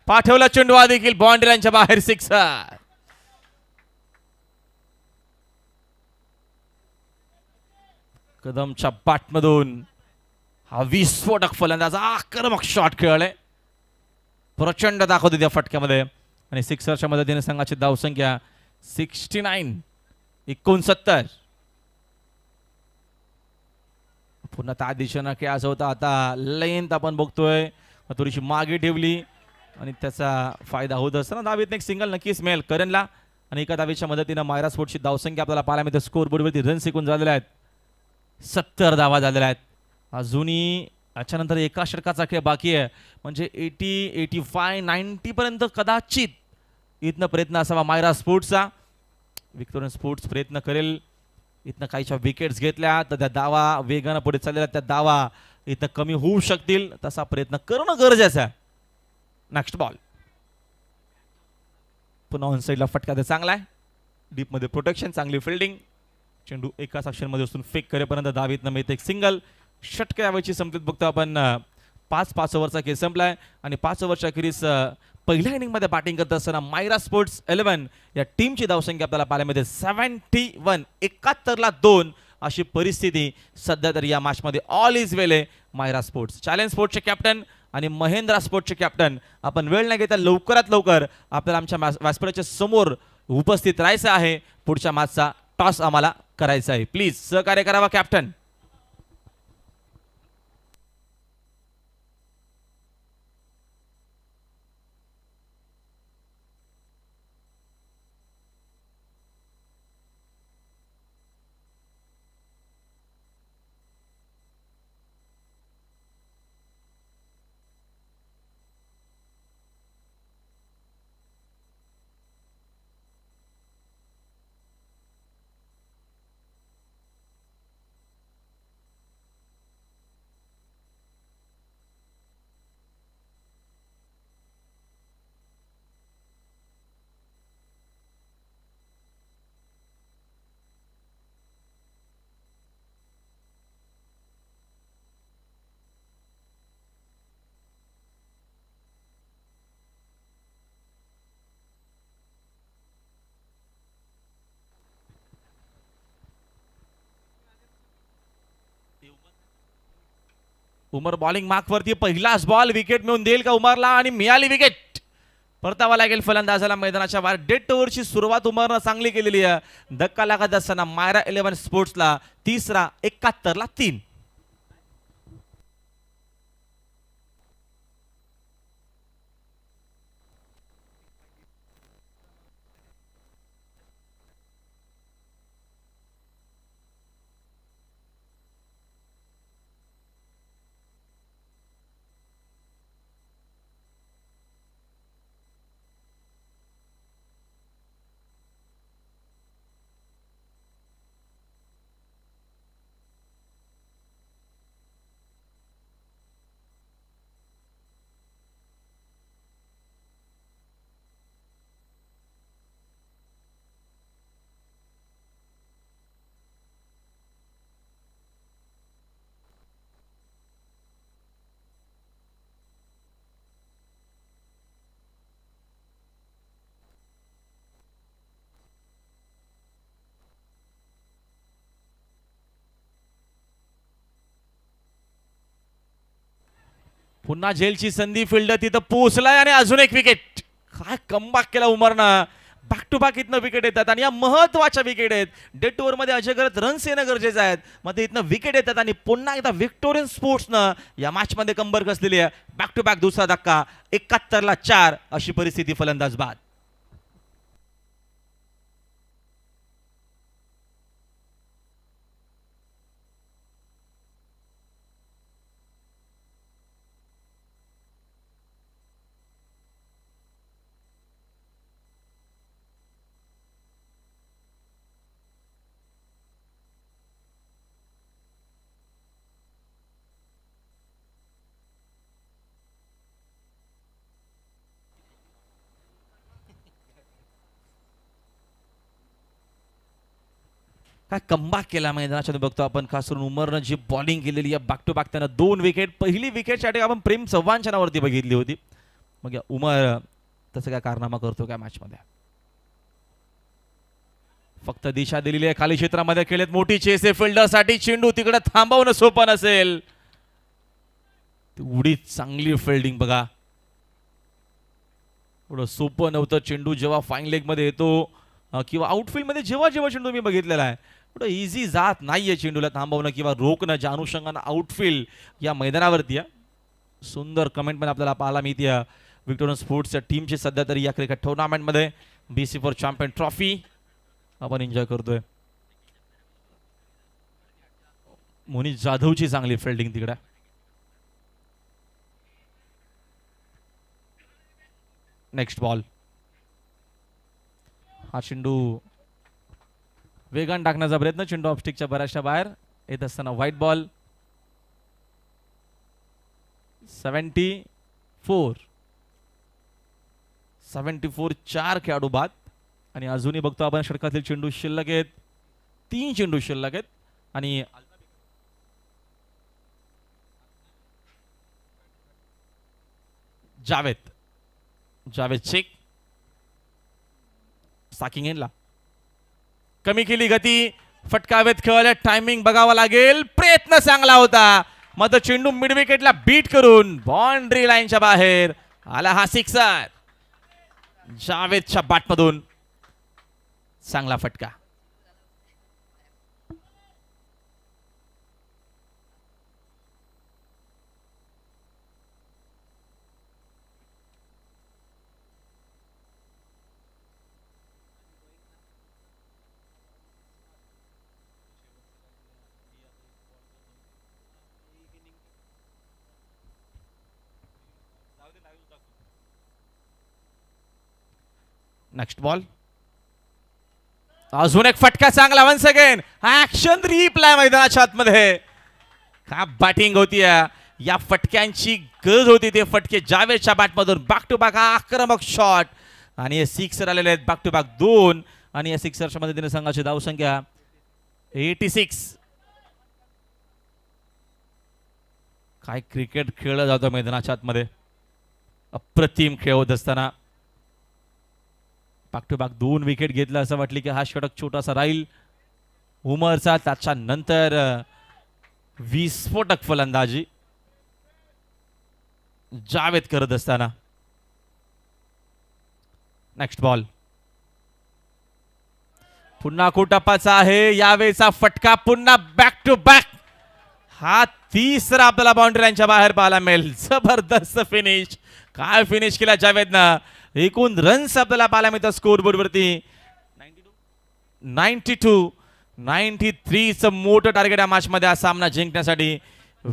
पाठवला चेंडू हा देखील बॉन्ड्रीच्या बाहेर सिक्सर कदमच्या पाठमधून हा विस्फोटक फलंदाज आक्रमक शॉट खेळलाय प्रचंड दाखवते त्या फटक्यामध्ये आणि सिक्सरच्या मदतीने संघाची धावसंख्या सिक्स्टी नाईन एकोणसत्तर पुन्हा त्या दिशेनं खेळ असं होता आता लेंथ आपण बघतोय थोडीशी मागे ठेवली आणि त्याचा फायदा होत असताना दावीत एक सिंगल नक्कीच मिळेल करणला आणि एका दावीच्या मदतीनं मायरा स्पोर्टची धावसंख्या आपल्याला पाहायला मिळते स्कोर बोर्डवरती रन सिकून झालेल्या आहेत सत्तर धावा झालेल्या आहेत अजूनही याच्यानंतर एका षटकाचा खेळ बाकी आहे म्हणजे एटी एटी फाय नाईन्टीपर्यंत कदाचित इथनं प्रयत्न असावा मायरा स्पोर्ट्सचा विक्टोरियन स्पोर्ट्स प्रयत्न करेल इथनं काहीशा विकेट्स घेतल्या तर त्या दावा वेगानं पुढे चाललेल्या त्या दावा इथनं कमी होऊ शकतील तसा प्रयत्न करणं गरजेचं आहे नेक्स्ट बॉल पुन्हा ऑन साईडला फटका ते चांगला आहे डीपमध्ये प्रोटेक्शन चांगली फिल्डिंग चेंडू एकाच मध्ये असून फेक करेपर्यंत दावीतनं मिळते एक सिंगल षटक यावेळीची बघतो आपण पाच पाच ओव्हरचा खेळ संपलाय आणि पाच ओव्हरच्या अखेरीस पहिल्या इनिंगमध्ये बॅटिंग करत असताना मायरा स्पोर्ट्स इलेव्हन या टीमची धावसंख्या आपल्याला पाहायला मिळते सेव्हन्टी वन एकाहत्तरला दोन अशी परिस्थिती सध्या तरी या मॅचमध्ये ऑल इज वेल आहे मायरा स्पोर्ट्स चॅलेंज स्पोर्ट्सचे कॅप्टन आणि महेंद्रा स्पोर्ट्सचे कॅप्टन आपण वेळ नाही घेता लवकरात लवकर आपल्याला आमच्या व्यासपीठाच्या समोर उपस्थित राहायचं आहे पुढच्या मॅचचा टॉस आम्हाला करायचा आहे प्लीज सहकार्य करावा कॅप्टन उमर बॉलिंग मार्कवरती पहिलाच बॉल विकेट मिळून देईल का उमरला आणि मिळाली विकेट परतावा लागेल फलंदाजाला मैदानाच्या बाहेर डेट ओव्हरची सुरुवात उमरनं चांगली केलेली आहे धक्का लागत असताना मायरा इलेव्हन स्पोर्ट्सला तिसरा एकाहत्तरला तीन पुन्हा झेलची संधी फिल्ड तिथं पोहोचलाय आणि अजून एक विकेट काय कमबॅक केला उमरनं बॅक टू बॅक इथनं विकेट येतात आणि या महत्वाच्या विकेट आहेत डेट मध्ये अजय करत रन्स येणं गरजेचं आहेत मग ते इथनं विकेट येतात आणि पुन्हा एकदा व्हिक्टोरियन स्पोर्ट्सनं या मॅच मध्ये कंबर कसलेली आहे बॅक टू बॅक दुसरा धक्का एकाहत्तरला चार अशी परिस्थिती फलंदाज बाद काय कमबॅक केला मैदानाच्या बघतो आपण खास करून उमरनं जी बॉलिंग केलेली आहे बॅक टू बॅक त्यानं दोन विकेट पहिली विकेटसाठी आपण प्रेम चव्हाणच्या बघितली होती मग उमर तसं काय कारनामा करतो काय मध्ये फक्त दिशा दिलेली आहे खाली क्षेत्रामध्ये खेळत मोठी चेस आहे साठी चेंडू तिकडे थांबवणं सोपं नसेल उडी चांगली फिल्डिंग बघा एवढं सोपं नव्हतं चेंडू जेव्हा फाईन मध्ये येतो किंवा मध्ये जेव्हा जेव्हा चेंडू मी बघितलेला आहे कुठं इझी जात नाहीये चेंडूला थांबवणं किंवा रोखणं ज्या अनुषंगानं आउटफील्ड या मैदानावरती सुंदर कमेंट पण आपल्याला पाहायला मिळते विक्टोरियन स्पोर्ट्सच्या टीमची सध्या तरी या क्रिकेट टुर्नामेंटमध्ये B C four champion trophy आपण एन्जॉय करतोय मोनी जाधवची चांगली फिल्डिंग तिकडे नेक्स्ट बॉल हा चेंडू वेगान टाकण्याचा प्रयत्न चेंडू ऑपस्टिकच्या बऱ्याचशा बाहेर येत असताना white ball seventy four seventy four चार खेळाडू बाद आणि अजूनही बघतो आपण षटकातील चेंडू शिल्लक आहेत तीन चेंडू शिल्लक आहेत आणि जावेद जावेद शेख साकिंग एनला कमी केली गती फटकावेत खेळल्या टायमिंग बघावा लागेल प्रयत्न चांगला होता मात्र चेंडू मिडविकेटला बीट करून बाउंड्री लाईनच्या बाहेर आला हा सिक्सर जावेदच्या बाटमधून चांगला फटका नेक्स्ट बॉल अजून एक फटका चांगला वन सेकेंड ऍक्शन रिप्लाय मैदानाच्या आतमध्ये का बॅटिंग होती या फटक्यांची गरज होती ते फटके जावेदच्या बॅटमधून बॅक टू बॅक आक्रमक शॉट आणि हे सिक्सर आलेले आहेत बॅक टू बॅक दोन आणि या सिक्सरच्या मदतीने संघाची धावसंख्या एटी सिक्स काय क्रिकेट खेळलं जातं मैदानाच्या आतमध्ये अप्रतिम खेळ होत असताना बॅक टू बॅक दोन विकेट घेतलं असं वाटलं की हा षटक छोटासा राहील उमरचा त्याच्यानंतर विस्फोटक फलंदाजी जावेद करत असताना नेक्स्ट बॉल पुन्हा कुटपाचा आहे यावेळेचा फटका पुन्हा बॅक टू बॅक हा तिसरा आपल्याला बाउंड्रीच्या बाहेर पाहायला मिळेल जबरदस्त फिनिश काय फिनिश केला जावेदनं एकूण रन्स आपल्याला पाहायला मिळतात स्कोर वरती नाईन्टी टू नाईन्टी थ्रीचं मोठं टार्गेट या मॅचमध्ये हा सामना जिंकण्यासाठी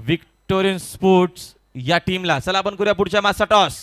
विक्टोरियन स्पोर्ट्स या टीमला चला आपण करूया पुढच्या मॅचचा टॉस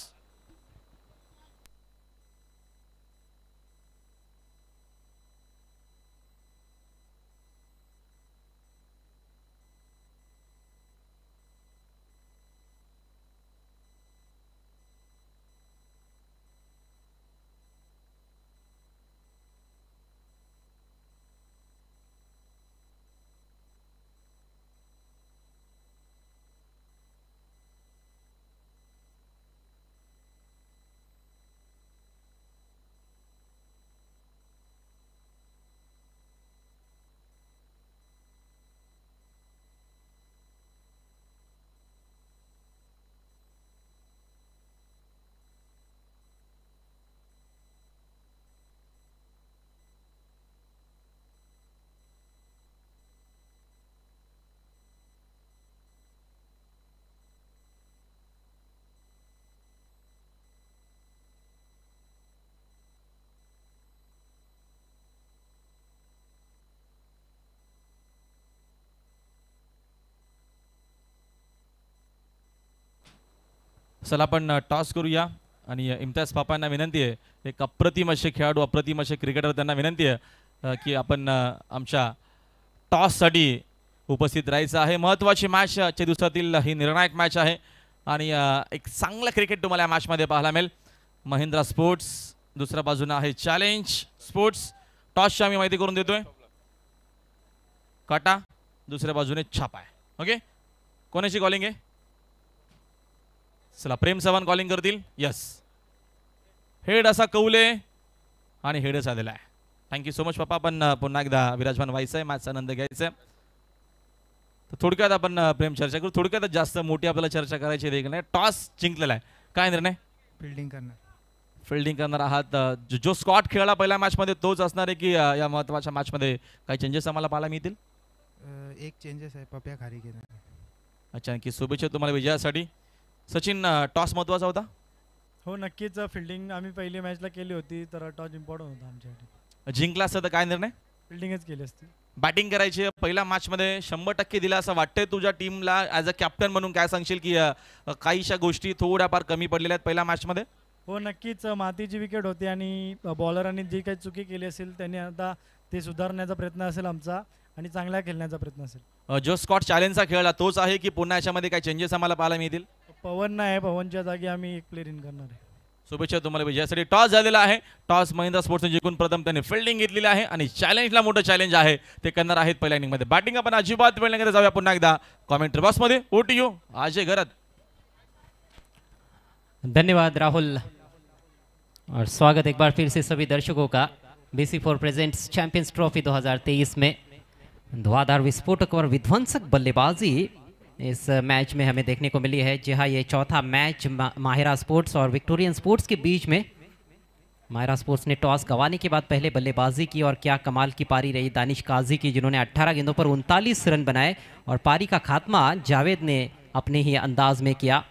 चला आपण टॉस करूया आणि इम्तियाज पापांना विनंती आहे एक अप्रतिम असे खेळाडू अप्रतिम असे क्रिकेटर त्यांना विनंती आहे की आपण आमच्या टॉससाठी उपस्थित राहायचं आहे महत्त्वाची मॅच आजच्या दिवसातील ही निर्णायक मॅच आहे आणि एक चांगलं क्रिकेट तुम्हाला या मॅचमध्ये पाहायला मिळेल महिंद्रा स्पोर्ट्स दुसऱ्या बाजूनं आहे चॅलेंज स्पोर्ट्स टॉसची आम्ही माहिती करून देतोय काटा दुसऱ्या बाजूने छापा आहे ओके कोणाची कॉलिंग आहे चला प्रेम चव्हाण कॉलिंग करतील यस हेड असा कौले आणि हेडच आलेला आहे थँक्यू सो मच पप्पा पण पुन्हा एकदा विराजमान व्हायचं आहे मॅचचा आनंद घ्यायचा आहे तर थोडक्यात आपण प्रेम चर्चा करू थोडक्यात जास्त मोठी आपल्याला चर्चा करायची देखील नाही टॉस जिंकलेला आहे काय निर्णय फिल्डिंग करणार फिल्डिंग करणार आहात जो स्कॉट खेळला पहिल्या मॅचमध्ये तोच असणार आहे की या महत्त्वाच्या मॅचमध्ये काही चेंजेस आम्हाला पाहायला मिळतील एक चेंजेस आहे पप्या खारी घेणार अच्छा आणखी शुभेच्छा तुम्हाला विजयासाठी सचिन टॉस महत्वाचा होता हो नक्कीच फिल्डिंग आम्ही पहिली मॅचला केली होती तर टॉस इम्पॉर्टंट होता आमच्यासाठी जिंकला असतं तर काय निर्णय फिल्डिंगच केली असती बॅटिंग करायची पहिल्या मॅचमध्ये शंभर टक्के दिला असं वाटतंय तुझ्या टीमला ऍज अ कॅप्टन म्हणून काय सांगशील की काहीशा गोष्टी थोड्याफार कमी पडलेल्या आहेत पहिल्या मॅचमध्ये हो नक्कीच मातीची विकेट होती आणि बॉलरांनी जी काही चुकी केली असेल त्यांनी आता ते सुधारण्याचा प्रयत्न असेल आमचा आणि चांगला खेळण्याचा प्रयत्न असेल जो स्कॉट चॅलेंजचा खेळला तोच आहे की पुन्हा याच्यामध्ये काही चेंजेस आम्हाला पाहायला मिळतील पवन नाही पवनच्या जागी आम्ही एक प्लेअर इन करणार आहे शुभेच्छा तुम्हाला विजयासाठी टॉस झालेला आहे टॉस महिंद्रा स्पोर्ट्सने जिंकून प्रथम त्यांनी फिल्डिंग घेतलेली आहे आणि चॅलेंजला मोठं चॅलेंज आहे ते करणार आहेत पहिल्या इनिंगमध्ये बॅटिंग आपण अजिबात वेळ नाही जाऊया पुन्हा एकदा कॉमेंट्री बॉक्समध्ये ओ टी यू आज घरात धन्यवाद राहुल और स्वागत एक बार फिर से सभी दर्शकों का C four presents champions trophy 2023 में धुआधार विस्फोटक और विध्वंसक बल्लेबाजी इस मैच में हमें देखने को मिली है जी हाँ ये चौथा मैच मा, माहिरा स्पोर्ट्स और विक्टोरियन स्पोर्ट्स के बीच में माहिरा स्पोर्ट्स ने टॉस गंवाने के बाद पहले बल्लेबाजी की और क्या कमाल की पारी रही दानिश काजी की जिन्होंने 18 गेंदों पर उनतालीस रन बनाए और पारी का खात्मा जावेद ने अपने ही अंदाज में किया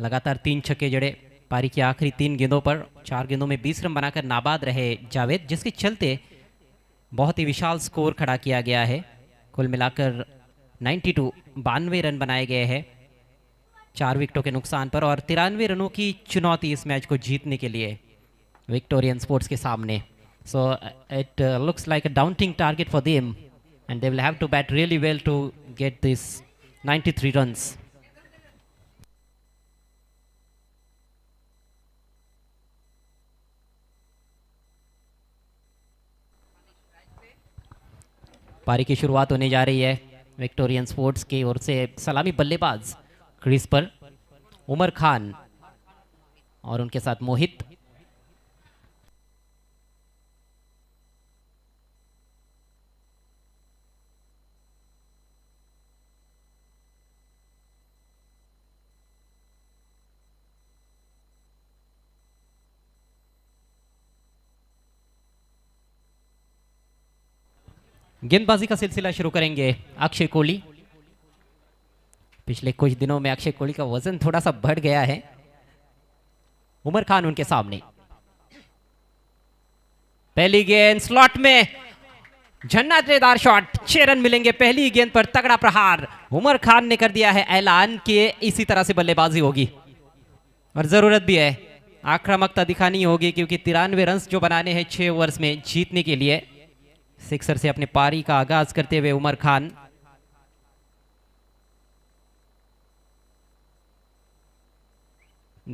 लगातार तीन छक्के जड़े पारी की आखिरी तीन गेंदों पर चार गेंदों में बीस रन बनाकर नाबाद रहे जावेद जिसके चलते बहुत ही विशाल स्कोर खड़ा किया गया है कुल मिलाकर नाइन्टी टू बानवे रन बनाए गए हैं चार विकेटों के नुकसान पर और तिरानवे रनों की चुनौती इस मैच को जीतने के लिए विक्टोरियन स्पोर्ट्स के सामने so it looks like a daunting target for them and they will have to bat really well to get these 93 runs. पारी की शुरुआत होने जा रही है विक्टोरियन स्पोर्ट्स की ओर से सलामी बल्लेबाज क्रिस पर उमर खान और उनके साथ मोहित गेंदबाजी का सिलसिला शुरू करेंगे अक्षय कोहली पिछले कुछ दिनों में अक्षय कोहली का वजन थोड़ा सा बढ़ गया है उमर खान उनके सामने पहली गेंद स्लॉट में झन्नाटेदार शॉट छह रन मिलेंगे पहली गेंद पर तगड़ा प्रहार उमर खान ने कर दिया है ऐलान कि इसी तरह से बल्लेबाजी होगी और जरूरत भी है आक्रामकता दिखानी होगी क्योंकि तिरानवे रन जो बनाने हैं छह ओवर्स में जीतने के लिए सिक्सर से अपने पारी का आगाज करते हुए उमर खान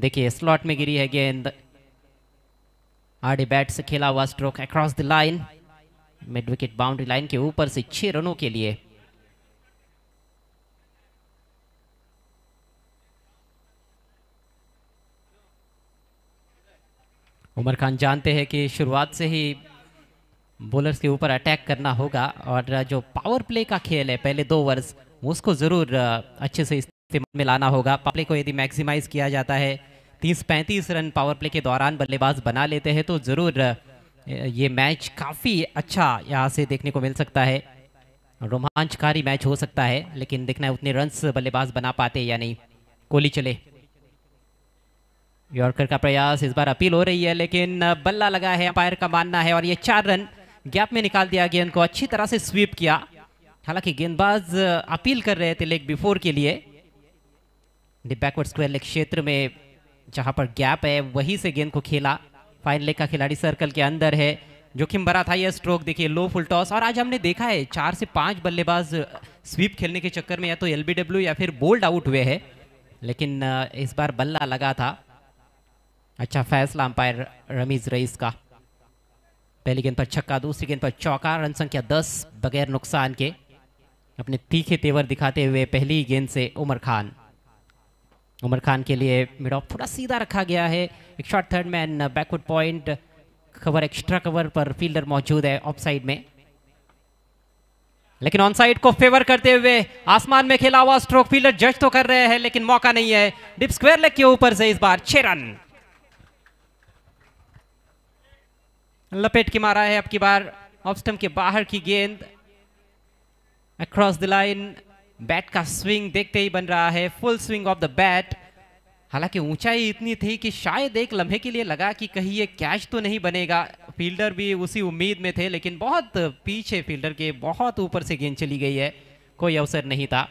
देखिए स्लॉट में गिरी है गेंद आड़े बैट से खेला हुआ stroke across the line mid wicket boundary line के ऊपर से छह रनों के लिए उमर खान जानते हैं कि शुरुआत से ही बॉलर्स के ऊपर अटैक करना होगा और uh, जो पावर प्ले का खेल है पहले दो वर्ष उसको ज़रूर uh, अच्छे से इस्तेमाल में लाना होगा पावर प्ले को यदि मैक्सिमाइज किया जाता है तीस पैंतीस रन पावर प्ले के दौरान बल्लेबाज बना लेते हैं तो ज़रूर uh, ये मैच काफ़ी अच्छा यहाँ से देखने को मिल सकता है रोमांचकारी मैच हो सकता है लेकिन देखना है उतने रन्स बल्लेबाज बना पाते या नहीं कोहली चले यॉर्कर का प्रयास इस बार अपील हो रही है लेकिन बल्ला लगा है अंपायर का मानना है और ये चार रन गैप में निकाल दिया गेंद को अच्छी तरह से स्वीप किया हालांकि गेंदबाज अपील कर रहे थे लेग बिफोर के लिए बैकवर्ड स्क्वायर लेग क्षेत्र में जहां पर गैप है वहीं से गेंद को खेला फाइन लेग का खिलाड़ी सर्कल के अंदर है जोखिम भरा था यह स्ट्रोक देखिए लो फुल टॉस और आज हमने देखा है चार से पांच बल्लेबाज स्वीप खेलने के चक्कर में या तो एल या फिर बोल्ड आउट हुए है लेकिन इस बार बल्ला लगा था अच्छा फैसला अंपायर रमीज रईस का पहली गेंद पर छक्का दूसरी गेंद पर चौका रन संख्या दस बगैर नुकसान के अपने तीखे तेवर दिखाते हुए पहली गेंद से उमर खान उमर खान के लिए मिड ऑफ थोड़ा सीधा रखा गया है एक short third man backward point cover extra cover पर फील्डर मौजूद है ऑफ साइड में लेकिन ऑन साइड को फेवर करते हुए आसमान में खेला हुआ स्ट्रोक फील्डर जज तो कर रहे हैं लेकिन मौका नहीं है डिप स्क्वेयर लेग के ऊपर से इस बार छह रन लपेट के मारा है अब की बार ऑफ स्टम्प के बाहर की गेंद अक्रॉस द लाइन बैट का स्विंग देखते ही बन रहा है full swing of the bat हालांकि ऊंचाई इतनी थी कि शायद एक लम्हे के लिए लगा कि कहीं ये कैच तो नहीं बनेगा फील्डर भी उसी उम्मीद में थे लेकिन बहुत पीछे फील्डर के बहुत ऊपर से गेंद चली गई है कोई अवसर नहीं था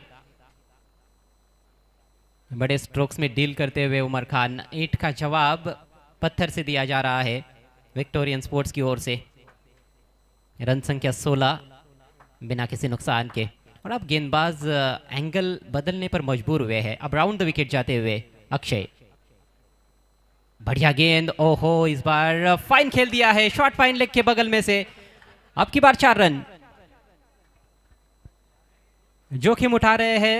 बड़े स्ट्रोक्स में डील करते हुए उमर खान ईट का जवाब पत्थर से दिया जा रहा है विक्टोरियन स्पोर्ट्स की ओर से रन संख्या 16 बिना किसी नुकसान के और अब गेंदबाज एंगल बदलने पर मजबूर हुए हैं अब राउंड द विकेट जाते हुए अक्षय बढ़िया गेंद ओहो इस बार फाइन खेल दिया है शॉर्ट फाइन लेग के बगल में से अब की बार चार रन जोखिम उठा रहे हैं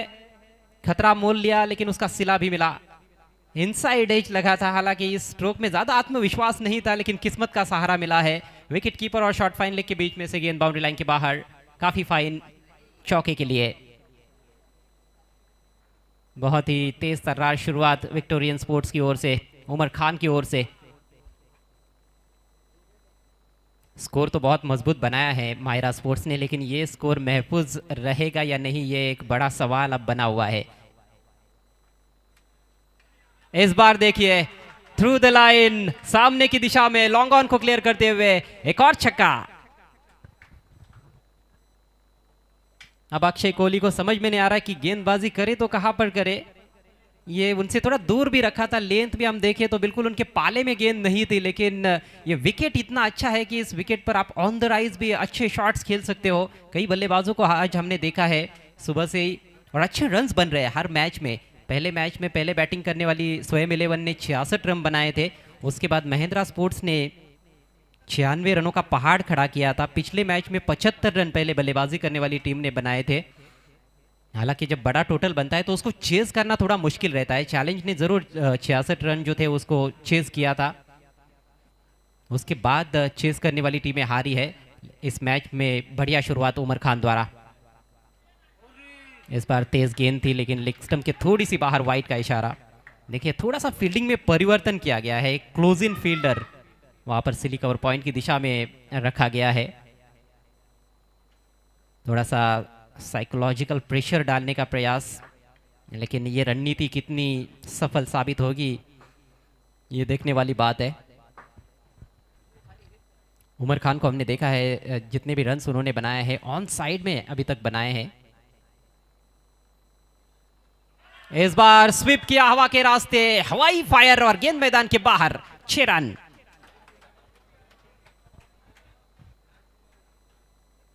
खतरा मोल लिया लेकिन उसका सिला भी मिला इनसाइड एज लगा था हालांकि इस स्ट्रोक में ज़्यादा आत्मविश्वास नहीं था लेकिन किस्मत का सहारा मिला है विकेट कीपर और शॉर्ट फाइन लेग के बीच में से गेंद बाउंड्री लाइन के बाहर काफ़ी फाइन चौके के लिए बहुत ही तेज तर्रार शुरुआत विक्टोरियन स्पोर्ट्स की ओर से उमर खान की ओर से स्कोर तो बहुत मजबूत बनाया है मायरा स्पोर्ट्स ने लेकिन ये स्कोर महफूज रहेगा या नहीं ये एक बड़ा सवाल अब बना हुआ है इस बार देखिए थ्रू द लाइन सामने की दिशा में लॉन्ग ऑन को क्लियर करते हुए एक और छक्का अब अक्षय कोहली को समझ में नहीं आ रहा कि गेंदबाजी करे तो कहां पर करे ये उनसे थोड़ा दूर भी रखा था लेंथ भी हम देखे तो बिल्कुल उनके पाले में गेंद नहीं थी लेकिन ये विकेट इतना अच्छा है कि इस विकेट पर आप ऑन द राइज भी अच्छे शॉट्स खेल सकते हो कई बल्लेबाजों को आज हमने देखा है सुबह से ही और अच्छे रन बन रहे हैं हर मैच में पहले मैच में पहले बैटिंग करने वाली स्वयं इलेवन ने छियासठ रन बनाए थे उसके बाद महेंद्रा स्पोर्ट्स ने छियानवे रनों का पहाड़ खड़ा किया था पिछले मैच में पचहत्तर रन पहले बल्लेबाजी करने वाली टीम ने बनाए थे हालांकि जब बड़ा टोटल बनता है तो उसको चेज करना थोड़ा मुश्किल रहता है चैलेंज ने जरूर छियासठ रन जो थे उसको चेज किया था उसके बाद चेज करने वाली टीमें हारी है इस मैच में बढ़िया शुरुआत उमर खान द्वारा इस बार तेज गेंद थी लेकिन लिक्स्टम के थोड़ी सी बाहर वाइट का इशारा देखिए थोड़ा सा फील्डिंग में परिवर्तन किया गया है एक क्लोज इन फील्डर वहां पर सिली कवर पॉइंट की दिशा में रखा गया है थोड़ा सा साइकोलॉजिकल प्रेशर डालने का प्रयास लेकिन ये रणनीति कितनी सफल साबित होगी ये देखने वाली बात है उमर खान को हमने देखा है जितने भी रन उन्होंने बनाए हैं ऑन साइड में अभी तक बनाए हैं इस बार स्वीप किया हवा के रास्ते हवाई फायर और गेंद मैदान के बाहर छह रन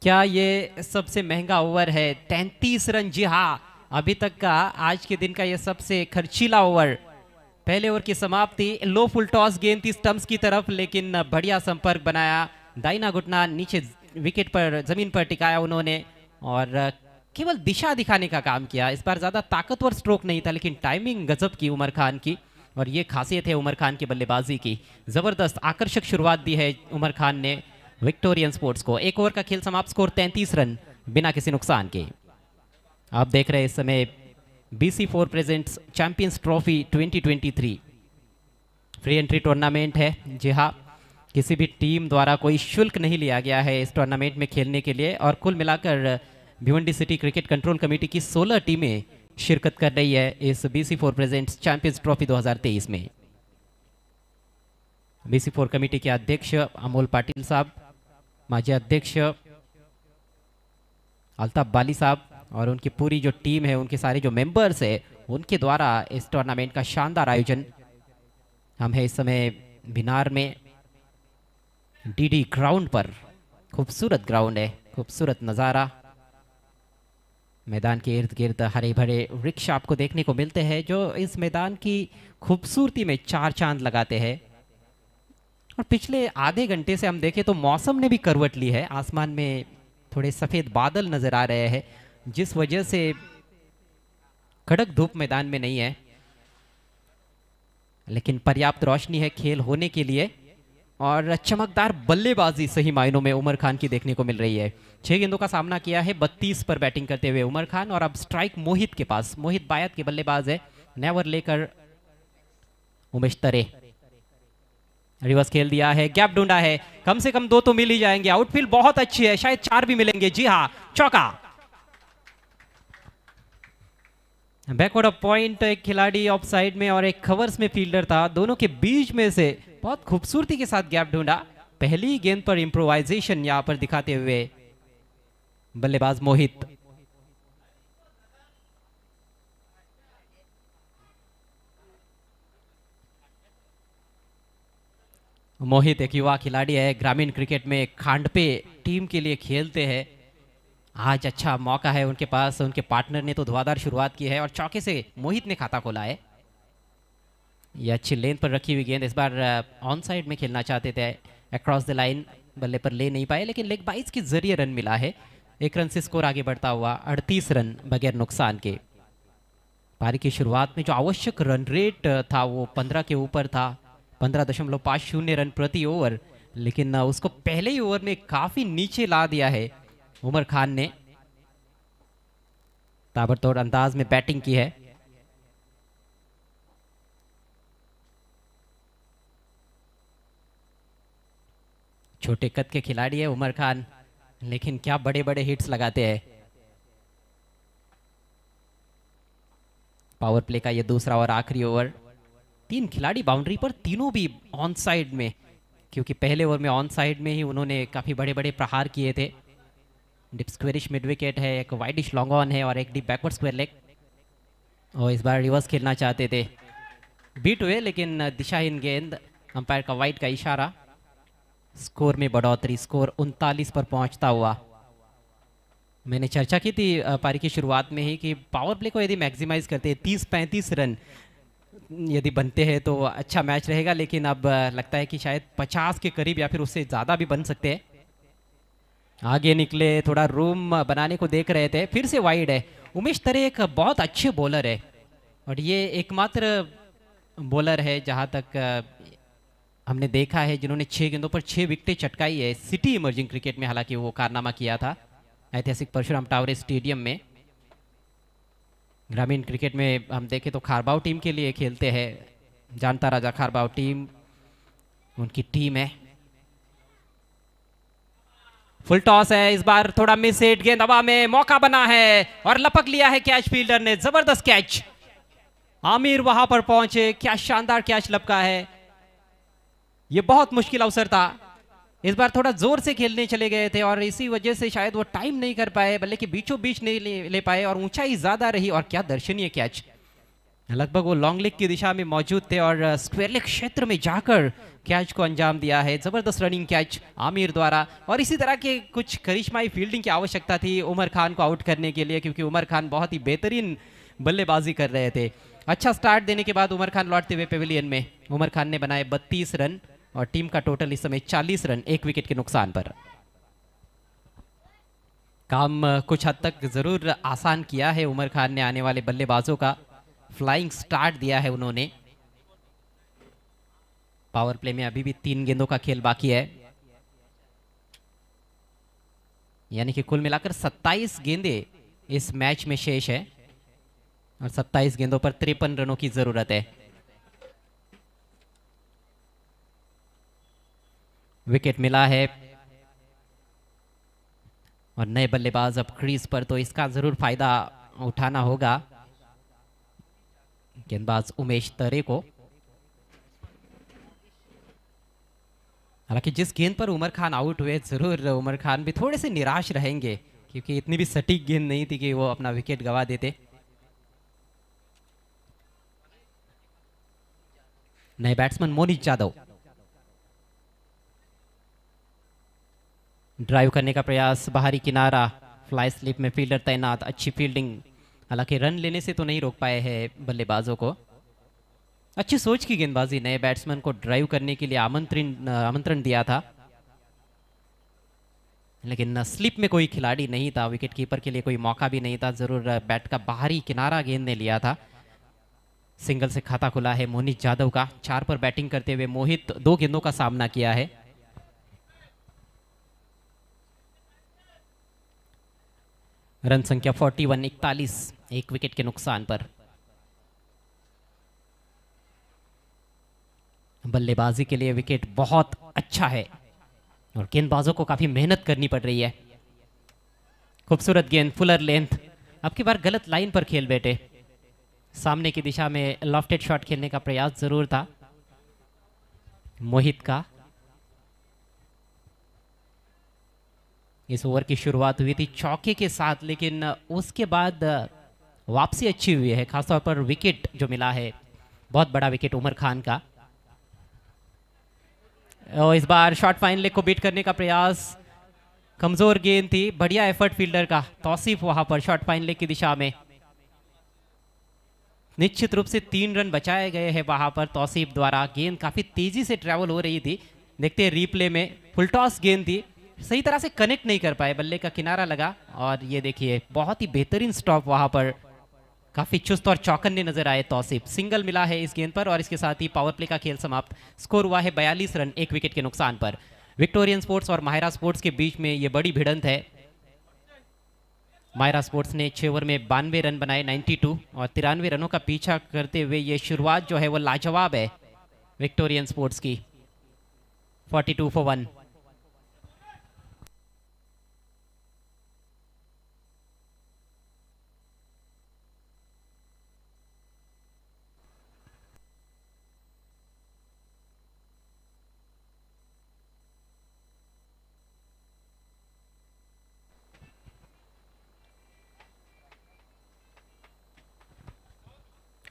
क्या ये सबसे महंगा ओवर है तैतीस रन जी हा अभी तक का आज के दिन का ये सबसे खर्चीला ओवर पहले ओवर की समाप्ति लो फुल टॉस गेंद थी स्टम्स की तरफ लेकिन बढ़िया संपर्क बनाया दाइना घुटना नीचे विकेट पर जमीन पर टिकाया उन्होंने और केवल दिशा दिखाने का काम किया इस बार ज़्यादा ताकतवर स्ट्रोक नहीं था लेकिन टाइमिंग गजब की उमर खान की और ये खासियत है उमर खान की बल्लेबाजी की ज़बरदस्त आकर्षक शुरुआत दी है उमर खान ने विक्टोरियन स्पोर्ट्स को एक ओवर का खेल समाप्त स्कोर तैंतीस रन बिना किसी नुकसान के आप देख रहे हैं इस समय B C four presents champions trophy three free entry tournament है जी हाँ किसी भी टीम द्वारा कोई शुल्क नहीं लिया गया है इस टूर्नामेंट में खेलने के लिए और कुल मिलाकर Bhiwandi city cricket control committee की 16 टीमें शिरकत कर रही है इस BC four presents champions trophy 2023 में बीसी फोर कमेटी के अध्यक्ष अमोल पाटिल साहब माजी अध्यक्ष अल्ताफ बाली साहब और उनकी पूरी जो टीम है उनके सारे जो मेंबर्स है उनके द्वारा इस टूर्नामेंट का शानदार आयोजन हम है इस समय बिनार में डीडी ग्राउंड पर खूबसूरत ग्राउंड है खूबसूरत नज़ारा मैदान के इर्द गिर्द हरे भरे वृक्ष आपको देखने को मिलते हैं जो इस मैदान की खूबसूरती में चार चांद लगाते हैं और पिछले आधे घंटे से हम देखें तो मौसम ने भी करवट ली है आसमान में थोड़े सफ़ेद बादल नज़र आ रहे हैं जिस वजह से कड़क धूप मैदान में नहीं है लेकिन पर्याप्त रोशनी है खेल होने के लिए और चमकदार बल्लेबाजी सही मायनों में उमर खान की देखने को मिल रही है छह गेंदों का सामना किया है बत्तीस पर बैटिंग करते हुए उमर खान और अब स्ट्राइक मोहित के पास मोहित बायत के बल्लेबाज है नेवर लेकर उमेश तरे रिवर्स खेल दिया है गैप ढूंढा है कम से कम दो तो मिल ही जाएंगे आउटफील्ड बहुत अच्छी है शायद चार भी मिलेंगे जी हाँ चौका बैकवर्ड ऑफ पॉइंट एक खिलाड़ी ऑफ साइड में और एक खबर में फील्डर था दोनों के बीच में से बहुत खूबसूरती के साथ गैप ढूंढा पहली गेंद पर इंप्रोवाइजेशन यहां पर दिखाते हुए बल्लेबाज मोहित मोहित एक युवा खिलाड़ी है ग्रामीण क्रिकेट में खांडपे टीम के लिए खेलते हैं आज अच्छा मौका है उनके पास उनके पार्टनर ने तो धुआधार शुरुआत की है और चौके से मोहित ने खाता खोला है ये अच्छी लेन पर रखी हुई गेंद इस बार ऑन साइड में खेलना चाहते थे अक्रॉस द लाइन बल्ले पर ले नहीं पाए लेकिन लेग बाइस के जरिए रन मिला है एक रन से स्कोर आगे बढ़ता हुआ अड़तीस रन बगैर नुकसान के पारी की शुरुआत में जो आवश्यक रन रेट था वो पंद्रह के ऊपर था पंद्रह दशमलव पाँच शून्य रन प्रति ओवर लेकिन उसको पहले ही ओवर में काफ़ी नीचे ला दिया है उमर खान ने ताबड़तोड़ अंदाज में बैटिंग की है छोटे कद के खिलाड़ी है उमर खान लेकिन क्या बड़े बड़े हिट्स लगाते हैं पावर प्ले का ये दूसरा और आखिरी ओवर तीन खिलाड़ी बाउंड्री पर तीनों भी ऑन साइड में क्योंकि पहले ओवर में ऑन साइड में ही उन्होंने काफ़ी बड़े बड़े प्रहार किए थे डिप स्क्वेरिश मिड विकेट है एक वाइडिश लॉन्ग ऑन है और एक डिप बैकवर्ड स्क्वेयर लेग और इस बार रिवर्स खेलना चाहते थे बीट हुए लेकिन दिशाहीन गेंद अंपायर का वाइट का इशारा स्कोर में बढ़ोतरी स्कोर उनतालीस पर पहुंचता हुआ मैंने चर्चा की थी पारी की शुरुआत में ही कि पावर प्ले को यदि मैक्सिमाइज करते हैं तीस पैंतीस रन यदि बनते हैं तो अच्छा मैच रहेगा लेकिन अब लगता है कि शायद पचास के करीब या फिर उससे ज़्यादा भी बन सकते हैं आगे निकले थोड़ा रूम बनाने को देख रहे थे फिर से वाइड है उमेश तरे एक बहुत अच्छे बॉलर है और ये एकमात्र बॉलर है जहाँ तक हमने देखा है जिन्होंने छः गेंदों पर छः विकटें चटकाई है सिटी इमर्जिंग क्रिकेट में हालांकि वो कारनामा किया था ऐतिहासिक परशुराम टावरे स्टेडियम में ग्रामीण क्रिकेट में हम देखें तो खारबाव टीम के लिए खेलते हैं जानता राजा खारबाव टीम उनकी टीम है फुल टॉस है इस बार थोड़ा मिस एट गेंद हवा में मौका बना है और लपक लिया है कैच फील्डर ने जबरदस्त कैच आमिर वहां पर पहुंचे क्या शानदार कैच लपका है ये बहुत मुश्किल अवसर था इस बार थोड़ा जोर से खेलने चले गए थे और इसी वजह से शायद वो टाइम नहीं कर पाए बल्कि की बीचों बीच नहीं ले, ले पाए और ऊंचाई ज्यादा रही और क्या दर्शनीय कैच लगभग वो लॉन्ग लेग की दिशा में मौजूद थे और स्क्वेयर uh, लेग क्षेत्र में जाकर कैच को अंजाम दिया है जबरदस्त रनिंग कैच आमिर द्वारा और इसी तरह के कुछ करिश्माई फील्डिंग की आवश्यकता थी उमर खान को आउट करने के लिए क्योंकि उमर खान बहुत ही बेहतरीन बल्लेबाजी कर रहे थे अच्छा स्टार्ट देने के बाद उमर खान लौटते हुए पेविलियन में उमर खान ने बनाए बत्तीस रन और टीम का टोटल इस समय 40 रन एक विकेट के नुकसान पर काम कुछ हद तक ज़रूर आसान किया है उमर खान ने आने वाले बल्लेबाजों का फ्लाइंग स्टार्ट दिया है उन्होंने पावर प्ले में अभी भी तीन गेंदों का खेल बाकी है यानी कि कुल मिलाकर 27 गेंदे इस मैच में शेष है और 27 गेंदों पर तिरपन रनों की ज़रूरत है विकेट मिला है और नए बल्लेबाज अब क्रीज पर तो इसका जरूर फायदा उठाना होगा गेंदबाज उमेश तरे को हालांकि जिस गेंद पर उमर खान आउट हुए जरूर उमर खान भी थोड़े से निराश रहेंगे क्योंकि इतनी भी सटीक गेंद नहीं थी कि वो अपना विकेट गवा देते नए बैट्समैन मोनिश यादव ड्राइव करने का प्रयास बाहरी किनारा फ्लाई स्लिप में फील्डर तैनात अच्छी फील्डिंग हालांकि रन लेने से तो नहीं रोक पाए हैं बल्लेबाजों को अच्छी सोच की गेंदबाजी नए बैट्समैन को ड्राइव करने के लिए आमंत्रण आमंत्रण दिया था लेकिन स्लिप में कोई खिलाड़ी नहीं था विकेट कीपर के लिए कोई मौका भी नहीं था जरूर बैट का बाहरी किनारा गेंद ने लिया था सिंगल से खाता खुला है मोहित यादव का चार पर बैटिंग करते हुए मोहित दो गेंदों का सामना किया है रन संख्या 41 इकतालीस एक विकेट के नुकसान पर बल्लेबाजी के लिए विकेट बहुत अच्छा है और गेंदबाजों को काफी मेहनत करनी पड़ रही है खूबसूरत गेंद फुलर लेंथ आपकी बार गलत लाइन पर खेल बैठे सामने की दिशा में लॉफ्टेड शॉट खेलने का प्रयास जरूर था मोहित का इस ओवर की शुरुआत हुई थी चौके के साथ लेकिन उसके बाद वापसी अच्छी हुई है खासतौर पर विकेट जो मिला है बहुत बड़ा विकेट उमर खान का और इस बार शॉर्ट फाइन लेग को बीट करने का प्रयास कमजोर गेंद थी बढ़िया एफर्ट फील्डर का तोसीफ वहां पर शॉर्ट फाइन लेग की दिशा में निश्चित रूप से तीन रन बचाए गए हैं वहां पर तोसीफ द्वारा गेंद काफी तेजी से ट्रेवल हो रही थी देखते हैं रीप्ले में फुलटॉस गेंद थी सही तरह से कनेक्ट नहीं कर पाए बल्ले का किनारा लगा और ये देखिए बहुत ही बेहतरीन स्टॉप वहां पर काफी चुस्त और चौकन्ने नजर आए तौसिफ सिंगल मिला है इस गेंद पर और इसके साथ ही पावर प्ले का खेल समाप्त स्कोर हुआ है बयालीस रन एक विकेट के नुकसान पर विक्टोरियन स्पोर्ट्स और माहिरा स्पोर्ट्स के बीच में ये बड़ी भिड़ंत है मायरा स्पोर्ट्स ने छः ओवर में बानवे रन बनाए 92 और तिरानवे रनों का पीछा करते हुए ये शुरुआत जो है वो लाजवाब है विक्टोरियन स्पोर्ट्स की 42 टू फॉर वन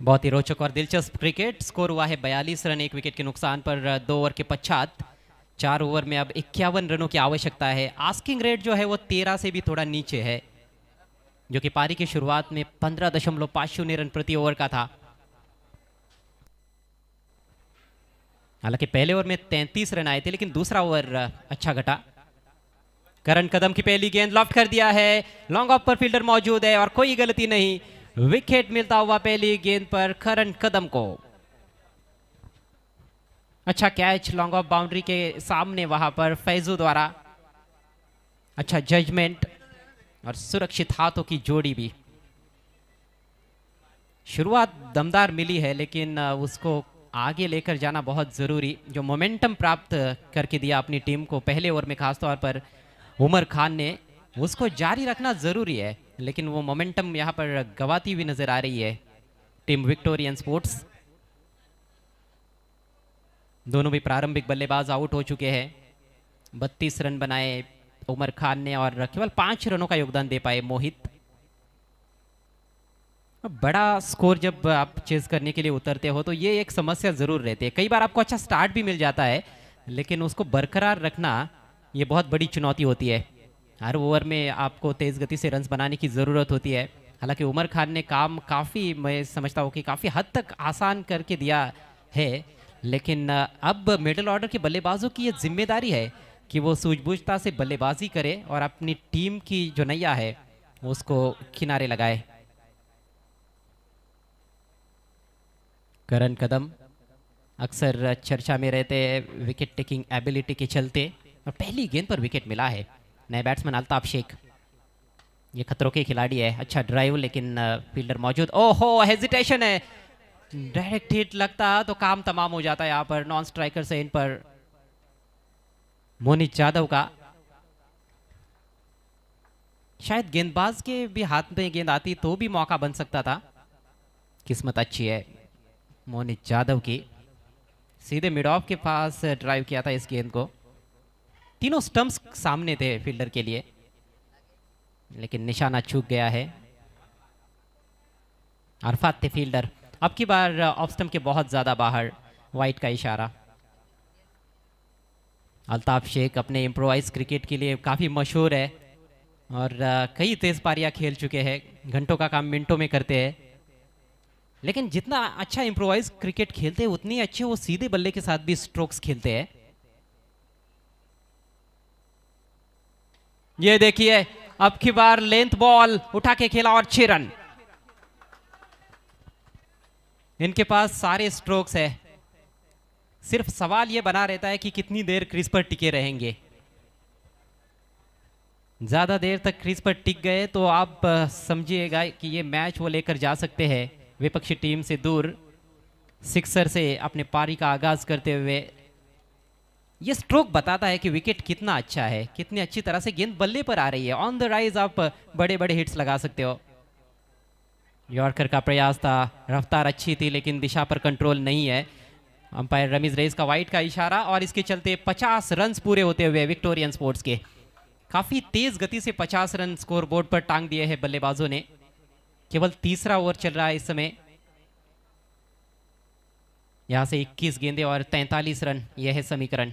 बहुत ही रोचक और दिलचस्प क्रिकेट स्कोर हुआ है बयालीस रन एक विकेट के नुकसान पर दो ओवर के पश्चात चार ओवर में अब इक्यावन रनों की आवश्यकता है आस्किंग रेट जो है वो तेरह से भी थोड़ा नीचे है जो कि पारी की शुरुआत में पंद्रह दशमलव पाँच शून्य रन प्रति ओवर का था हालांकि पहले ओवर में तैंतीस रन आए थे लेकिन दूसरा ओवर अच्छा घटा करण कदम की पहली गेंद लॉफ्ट कर दिया है लॉन्ग ऑफ पर फील्डर मौजूद है और कोई गलती नहीं विकेट मिलता हुआ पहली गेंद पर करण कदम को अच्छा कैच लॉन्ग ऑफ बाउंड्री के सामने वहां पर फैजू द्वारा अच्छा जजमेंट और सुरक्षित हाथों की जोड़ी भी शुरुआत दमदार मिली है लेकिन उसको आगे लेकर जाना बहुत ज़रूरी जो मोमेंटम प्राप्त करके दिया अपनी टीम को पहले ओवर में खासतौर पर उमर खान ने उसको जारी रखना ज़रूरी है लेकिन वो मोमेंटम यहाँ पर गवाती हुई नजर आ रही है टीम विक्टोरियन स्पोर्ट्स दोनों भी प्रारंभिक बल्लेबाज आउट हो चुके हैं बत्तीस रन बनाए उमर खान ने और केवल पांच रनों का योगदान दे पाए मोहित बड़ा स्कोर जब आप चेज करने के लिए उतरते हो तो ये एक समस्या ज़रूर रहती है कई बार आपको अच्छा स्टार्ट भी मिल जाता है लेकिन उसको बरकरार रखना ये बहुत बड़ी चुनौती होती है हर ओवर में आपको तेज़ गति से रन बनाने की ज़रूरत होती है हालांकि उमर खान ने काम काफ़ी मैं समझता हूँ कि काफ़ी हद तक आसान करके दिया है लेकिन अब मिडल ऑर्डर के बल्लेबाजों की ये जिम्मेदारी है कि वो सूझबूझता से बल्लेबाजी करे और अपनी टीम की जो नैया है उसको किनारे लगाए करण कदम अक्सर चर्चा में रहते हैं विकेट टेकिंग एबिलिटी के चलते और पहली गेंद पर विकेट मिला है नए बैट्समैन अल्ताफ शेख ये खतरों के खिलाड़ी है अच्छा ड्राइव लेकिन फील्डर मौजूद ओहो हेजिटेशन है डायरेक्ट हिट लगता तो काम तमाम हो जाता है यहाँ पर नॉन स्ट्राइकर से इन पर मोनित यादव का शायद गेंदबाज के भी हाथ में गेंद आती तो भी मौका बन सकता था किस्मत अच्छी है मोनित यादव की सीधे मिड ऑफ के पास ड्राइव किया था इस गेंद को तीनों स्टम्प्स सामने थे फील्डर के लिए लेकिन निशाना चूक गया है अरफात थे फील्डर अब की बार ऑफ uh, स्टम्प के बहुत ज़्यादा बाहर वाइट का इशारा अल्ताफ शेख अपने इम्प्रोवाइज क्रिकेट के लिए काफ़ी मशहूर है और uh, कई तेज़ पारियां खेल चुके हैं घंटों का काम मिनटों में करते हैं लेकिन जितना अच्छा इम्प्रोवाइज क्रिकेट खेलते हैं उतनी अच्छे वो सीधे बल्ले के साथ भी स्ट्रोक्स खेलते हैं ये देखिए अब की बार लेंथ बॉल उठा के खेला और छह रन इनके पास सारे स्ट्रोक्स है सिर्फ सवाल यह बना रहता है कि कितनी देर क्रीज पर टिके रहेंगे ज्यादा देर तक क्रीज पर टिक गए तो आप समझिएगा कि ये मैच वो लेकर जा सकते हैं विपक्षी टीम से दूर सिक्सर से अपने पारी का आगाज करते हुए ये स्ट्रोक बताता है कि विकेट कितना अच्छा है कितनी अच्छी तरह से गेंद बल्ले पर आ रही है ऑन द राइज आप बड़े बड़े हिट्स लगा सकते हो यॉर्कर का प्रयास था रफ्तार अच्छी थी लेकिन दिशा पर कंट्रोल नहीं है अंपायर रमीज रेस का वाइट का इशारा और इसके चलते 50 रन पूरे होते हुए विक्टोरियन स्पोर्ट्स के काफी तेज गति से 50 रन स्कोर बोर्ड पर टांग दिए हैं बल्लेबाजों ने केवल तीसरा ओवर चल रहा है इस समय यहां से 21 गेंदे और 43 रन यह है समीकरण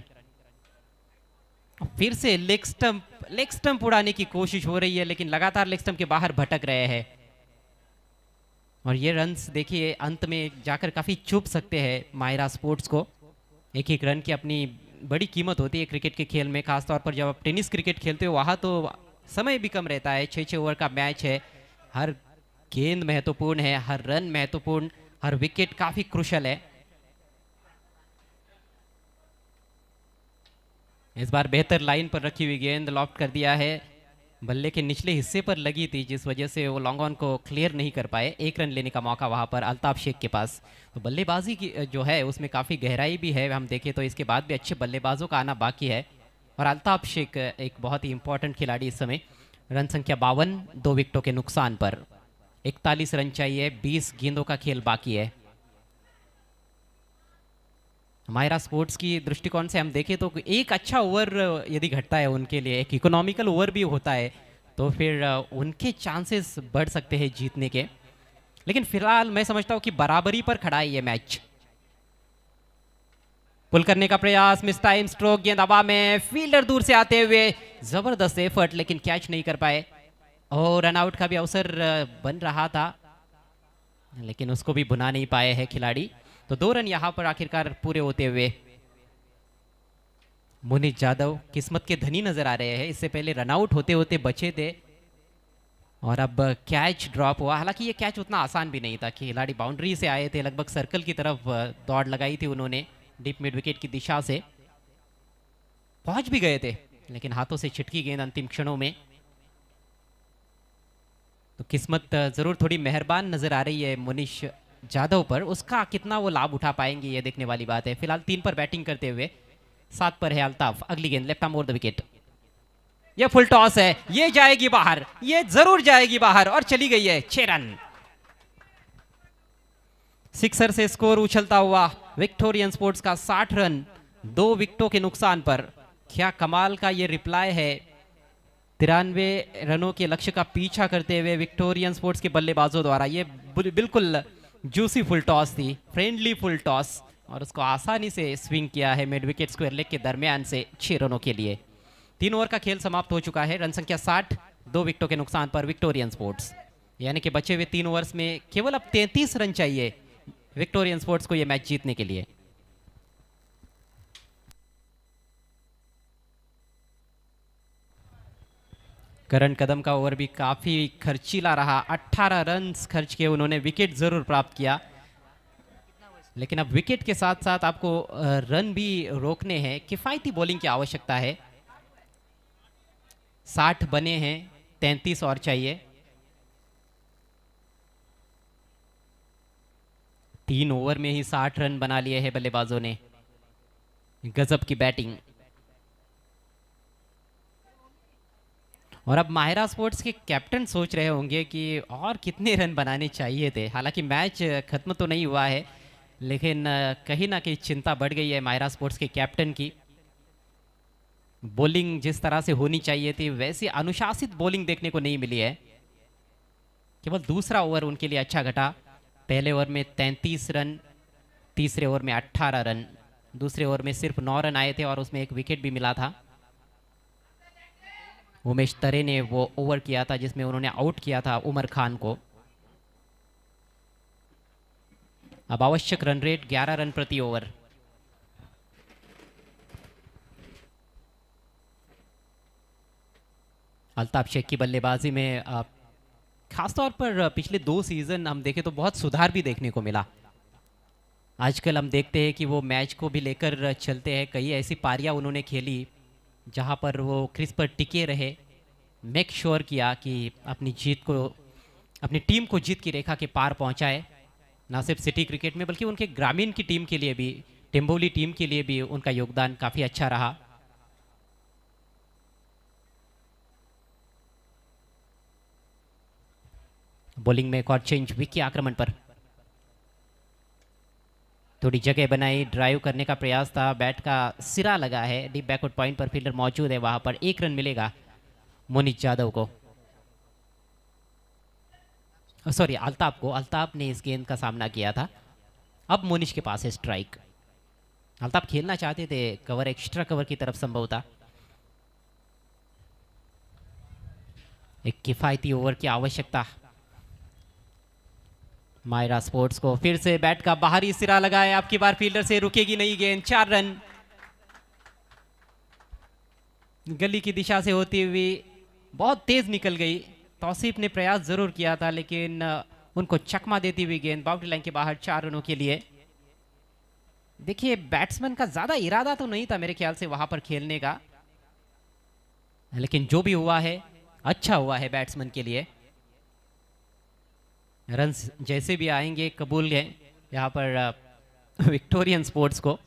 फिर से लेग स्टंप लेग स्टंप उड़ाने की कोशिश हो रही है लेकिन लगातार लेग स्टंप के बाहर भटक रहे हैं और ये रन देखिए अंत में जाकर काफ़ी चुप सकते हैं मायरा स्पोर्ट्स को एक एक रन की अपनी बड़ी कीमत होती है क्रिकेट के खेल में खासतौर पर जब आप टेनिस क्रिकेट खेलते हो वहां तो समय भी कम रहता है छः छः ओवर का मैच है हर गेंद महत्वपूर्ण है हर रन महत्वपूर्ण हर विकेट काफ़ी क्रुशल है इस बार बेहतर लाइन पर रखी हुई गेंद लॉफ्ट कर दिया है बल्ले के निचले हिस्से पर लगी थी जिस वजह से वो लॉन्ग ऑन को क्लियर नहीं कर पाए एक रन लेने का मौका वहाँ पर अल्ताफ शेख के पास तो बल्लेबाजी की जो है उसमें काफ़ी गहराई भी है हम देखें तो इसके बाद भी अच्छे बल्लेबाजों का आना बाकी है और अल्ताफ शेख एक बहुत ही इंपॉर्टेंट खिलाड़ी इस समय रन संख्या बावन दो विकटों के नुकसान पर इकतालीस रन चाहिए बीस गेंदों का खेल बाकी है हमारा स्पोर्ट्स की दृष्टिकोण से हम देखें तो एक अच्छा ओवर यदि घटता है उनके लिए एक इकोनॉमिकल ओवर भी होता है तो फिर उनके चांसेस बढ़ सकते हैं जीतने के लेकिन फिलहाल मैं समझता हूँ कि बराबरी पर खड़ा है ये मैच पुल करने का प्रयास मिस टाइम स्ट्रोक गेंद हवा में फील्डर दूर से आते हुए जबरदस्त एफर्ट लेकिन कैच नहीं कर पाए और oh, रनआउट का भी अवसर बन रहा था लेकिन उसको भी बुना नहीं पाए हैं खिलाड़ी तो दो रन यहां पर आखिरकार पूरे होते हुए मुनीष जाधव किस्मत के धनी नजर आ रहे हैं इससे पहले रनआउट होते होते बचे थे और अब कैच ड्रॉप हुआ हालांकि ये कैच उतना आसान भी नहीं था खिलाड़ी बाउंड्री से आए थे लगभग सर्कल की तरफ दौड़ लगाई थी उन्होंने डीप मिड विकेट की दिशा से पहुंच भी गए थे लेकिन हाथों से छिटकी गेंद अंतिम क्षणों में तो किस्मत जरूर थोड़ी मेहरबान नजर आ रही है मुनीष जाधव पर उसका कितना वो लाभ उठा पाएंगे ये देखने वाली बात है फिलहाल तीन पर बैटिंग करते हुए सात पर है अल्ताफ अगली गेंद लेफ्ट मोर द विकेट ये फुल टॉस है ये जाएगी बाहर ये जरूर जाएगी बाहर और चली गई है छह रन सिक्सर से स्कोर उछलता हुआ विक्टोरियन स्पोर्ट्स का साठ रन दो विकेटों के नुकसान पर क्या कमाल का ये रिप्लाई है तिरानवे रनों के लक्ष्य का पीछा करते हुए विक्टोरियन स्पोर्ट्स के बल्लेबाजों द्वारा ये बिल्कुल जूसी फुल टॉस थी फ्रेंडली फुल टॉस और उसको आसानी से स्विंग किया है मिड विकेट स्क्वेयर लेग के दरमियान से छः रनों के लिए तीन ओवर का खेल समाप्त हो चुका है रन संख्या साठ दो विकेटों के नुकसान पर विक्टोरियन स्पोर्ट्स यानी कि बचे हुए तीन ओवर्स में केवल अब तैंतीस रन चाहिए विक्टोरियन स्पोर्ट्स को ये मैच जीतने के लिए करण कदम का ओवर भी काफ़ी खर्चीला रहा 18 रन खर्च के उन्होंने विकेट ज़रूर प्राप्त किया लेकिन अब विकेट के साथ साथ आपको रन भी रोकने हैं किफ़ायती बॉलिंग की आवश्यकता है साठ बने हैं तैतीस और चाहिए तीन ओवर में ही साठ रन बना लिए हैं बल्लेबाजों ने गजब की बैटिंग और अब माहिरा स्पोर्ट्स के कैप्टन सोच रहे होंगे कि और कितने रन बनाने चाहिए थे हालांकि मैच खत्म तो नहीं हुआ है लेकिन कहीं ना कहीं चिंता बढ़ गई है माहिरा स्पोर्ट्स के कैप्टन की बॉलिंग जिस तरह से होनी चाहिए थी वैसी अनुशासित बॉलिंग देखने को नहीं मिली है केवल दूसरा ओवर उनके लिए अच्छा घटा पहले ओवर में तैंतीस रन तीसरे ओवर में अट्ठारह रन दूसरे ओवर में सिर्फ नौ रन आए थे और उसमें एक विकेट भी मिला था उमेश तरे ने वो ओवर किया था जिसमें उन्होंने आउट किया था उमर खान को अब आवश्यक रन रेट 11 रन प्रति ओवर अल्ताफ शेख की बल्लेबाजी में खासतौर पर पिछले दो सीजन हम देखे तो बहुत सुधार भी देखने को मिला आजकल हम देखते हैं कि वो मैच को भी लेकर चलते हैं कई ऐसी पारियां उन्होंने खेली जहाँ पर वो क्रिस पर टिके रहे मेक श्योर किया कि अपनी जीत को अपनी टीम को जीत की रेखा के पार पहुँचाए ना सिर्फ सिटी क्रिकेट में बल्कि उनके ग्रामीण की टीम के लिए भी टिम्बोली टीम के लिए भी उनका योगदान काफ़ी अच्छा रहा बॉलिंग में एक और चेंज विकी आक्रमण पर थोड़ी जगह बनाई ड्राइव करने का प्रयास था बैट का सिरा लगा है डीप बैकवर्ड पॉइंट पर फील्डर मौजूद है वहां पर एक रन मिलेगा मोनित यादव को सॉरी अल्ताफ को अलताप ने इस गेंद का सामना किया था अब मोनिश के पास है स्ट्राइक अलताप खेलना चाहते थे कवर एक्स्ट्रा कवर की तरफ संभव था एक किफ़ायती ओवर की आवश्यकता मायरा स्पोर्ट्स को फिर से बैट का बाहरी सिरा लगाए आपकी बार फील्डर से रुकेगी नहीं गेंद चार रन गली की दिशा से होती हुई बहुत तेज निकल गई तौसीफ ने प्रयास जरूर किया था लेकिन उनको चकमा देती हुई गेंद बाउंड्री लाइन के बाहर चार रनों के लिए देखिए बैट्समैन का ज्यादा इरादा तो नहीं था मेरे ख्याल से वहां पर खेलने का लेकिन जो भी हुआ है अच्छा हुआ है बैट्समैन के लिए रन जैसे भी आएंगे कबूल है यहाँ पर विक्टोरियन स्पोर्ट्स को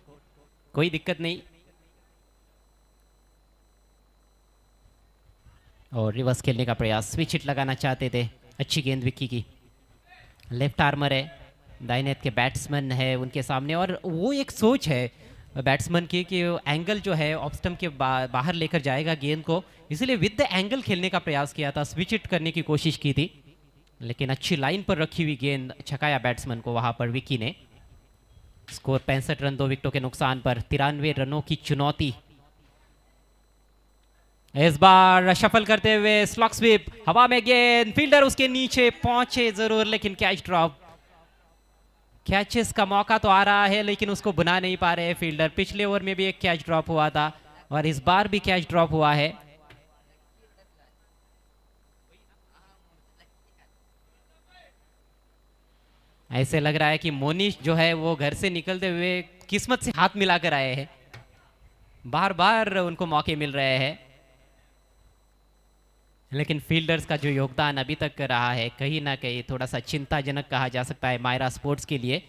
कोई दिक्कत नहीं और रिवर्स खेलने का प्रयास स्विच हिट लगाना चाहते थे अच्छी गेंद विक्की की लेफ्ट आर्मर है दाइनेत के बैट्समैन है उनके सामने और वो एक सोच है बैट्समैन की कि एंगल जो है ऑप्स्टम के बा, बाहर लेकर जाएगा गेंद को इसलिए विद द एंगल खेलने का प्रयास किया था स्विच हिट करने की कोशिश की थी लेकिन अच्छी लाइन पर रखी हुई गेंद छकाया बैट्समैन को वहां पर विकी ने स्कोर पैंसठ रन दो विकेटों के नुकसान पर तिरानवे रनों की चुनौती इस बार शफल करते हुए स्लॉक स्वीप हवा में गेंद फील्डर उसके नीचे पहुंचे जरूर लेकिन कैच ड्रॉप कैचेस का मौका तो आ रहा है लेकिन उसको बुना नहीं पा रहे फील्डर पिछले ओवर में भी एक कैच ड्रॉप हुआ था और इस बार भी कैच ड्रॉप हुआ है ऐसे लग रहा है कि मोनिश जो है वो घर से निकलते हुए किस्मत से हाथ मिलाकर आए हैं बार बार उनको मौके मिल रहे हैं लेकिन फील्डर्स का जो योगदान अभी तक रहा है कहीं ना कहीं थोड़ा सा चिंताजनक कहा जा सकता है मायरा स्पोर्ट्स के लिए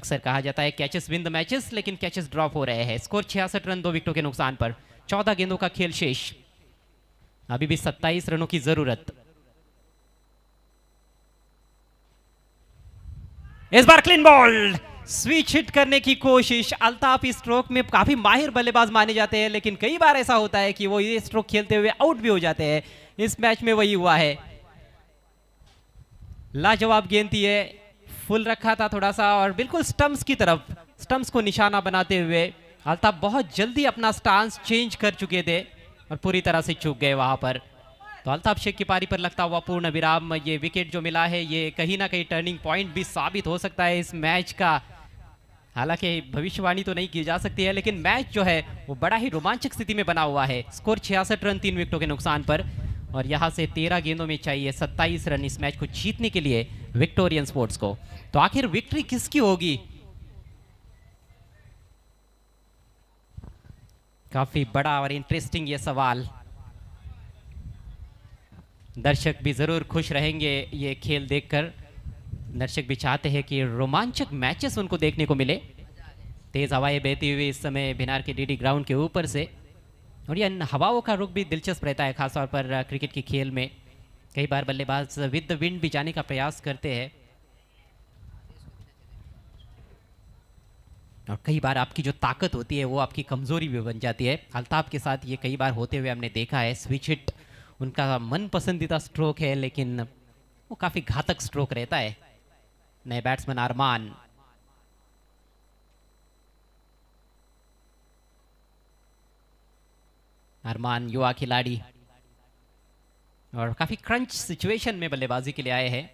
अक्सर कहा जाता है कैचेस विन द मैचेस लेकिन कैचेस ड्रॉप हो रहे हैं स्कोर छियासठ रन दो विकेटों के नुकसान पर चौदह गेंदों का खेल शेष अभी भी सत्ताईस रनों की जरूरत इस बार क्लीन बॉल स्विच हिट करने की कोशिश अल्ताफ इस स्ट्रोक में काफी माहिर बल्लेबाज माने जाते हैं लेकिन कई बार ऐसा होता है कि वो ये स्ट्रोक खेलते हुए आउट भी हो जाते हैं इस मैच में वही हुआ है लाजवाब गेंद थी है फुल रखा था थोड़ा सा और बिल्कुल स्टम्प्स की तरफ स्टम्प्स को निशाना बनाते हुए अल्ताफ बहुत जल्दी अपना स्टांस चेंज कर चुके थे और पूरी तरह से चुक गए वहां पर तो अल्ताफ शेख की पारी पर लगता हुआ पूर्ण विराम ये विकेट जो मिला है ये कहीं ना कहीं टर्निंग पॉइंट भी साबित हो सकता है इस मैच का हालांकि भविष्यवाणी तो नहीं की जा सकती है लेकिन मैच जो है वो बड़ा ही रोमांचक स्थिति में बना हुआ है स्कोर छियासठ रन तीन विकेटों के नुकसान पर और यहाँ से तेरह गेंदों में चाहिए सत्ताईस रन इस मैच को जीतने के लिए विक्टोरियन स्पोर्ट्स को तो आखिर विक्ट्री किसकी होगी काफी बड़ा और इंटरेस्टिंग ये सवाल दर्शक भी ज़रूर खुश रहेंगे ये खेल देखकर दर्शक भी चाहते हैं कि रोमांचक मैचेस उनको देखने को मिले तेज़ हवाएं बहती हुई इस समय बिनार के डीडी ग्राउंड के ऊपर से और ये हवाओं का रुख भी दिलचस्प रहता है खासतौर पर क्रिकेट के खेल में कई बार बल्लेबाज विद द विंड भी जाने का प्रयास करते हैं और कई बार आपकी जो ताकत होती है वो आपकी कमज़ोरी भी बन जाती है अल्ताफ के साथ ये कई बार होते हुए हमने देखा है स्विच हिट उनका मन पसंदीदा स्ट्रोक है लेकिन वो काफ़ी घातक स्ट्रोक रहता है नए बैट्समैन अरमान अरमान युवा खिलाड़ी और काफी क्रंच सिचुएशन में बल्लेबाजी के लिए आए हैं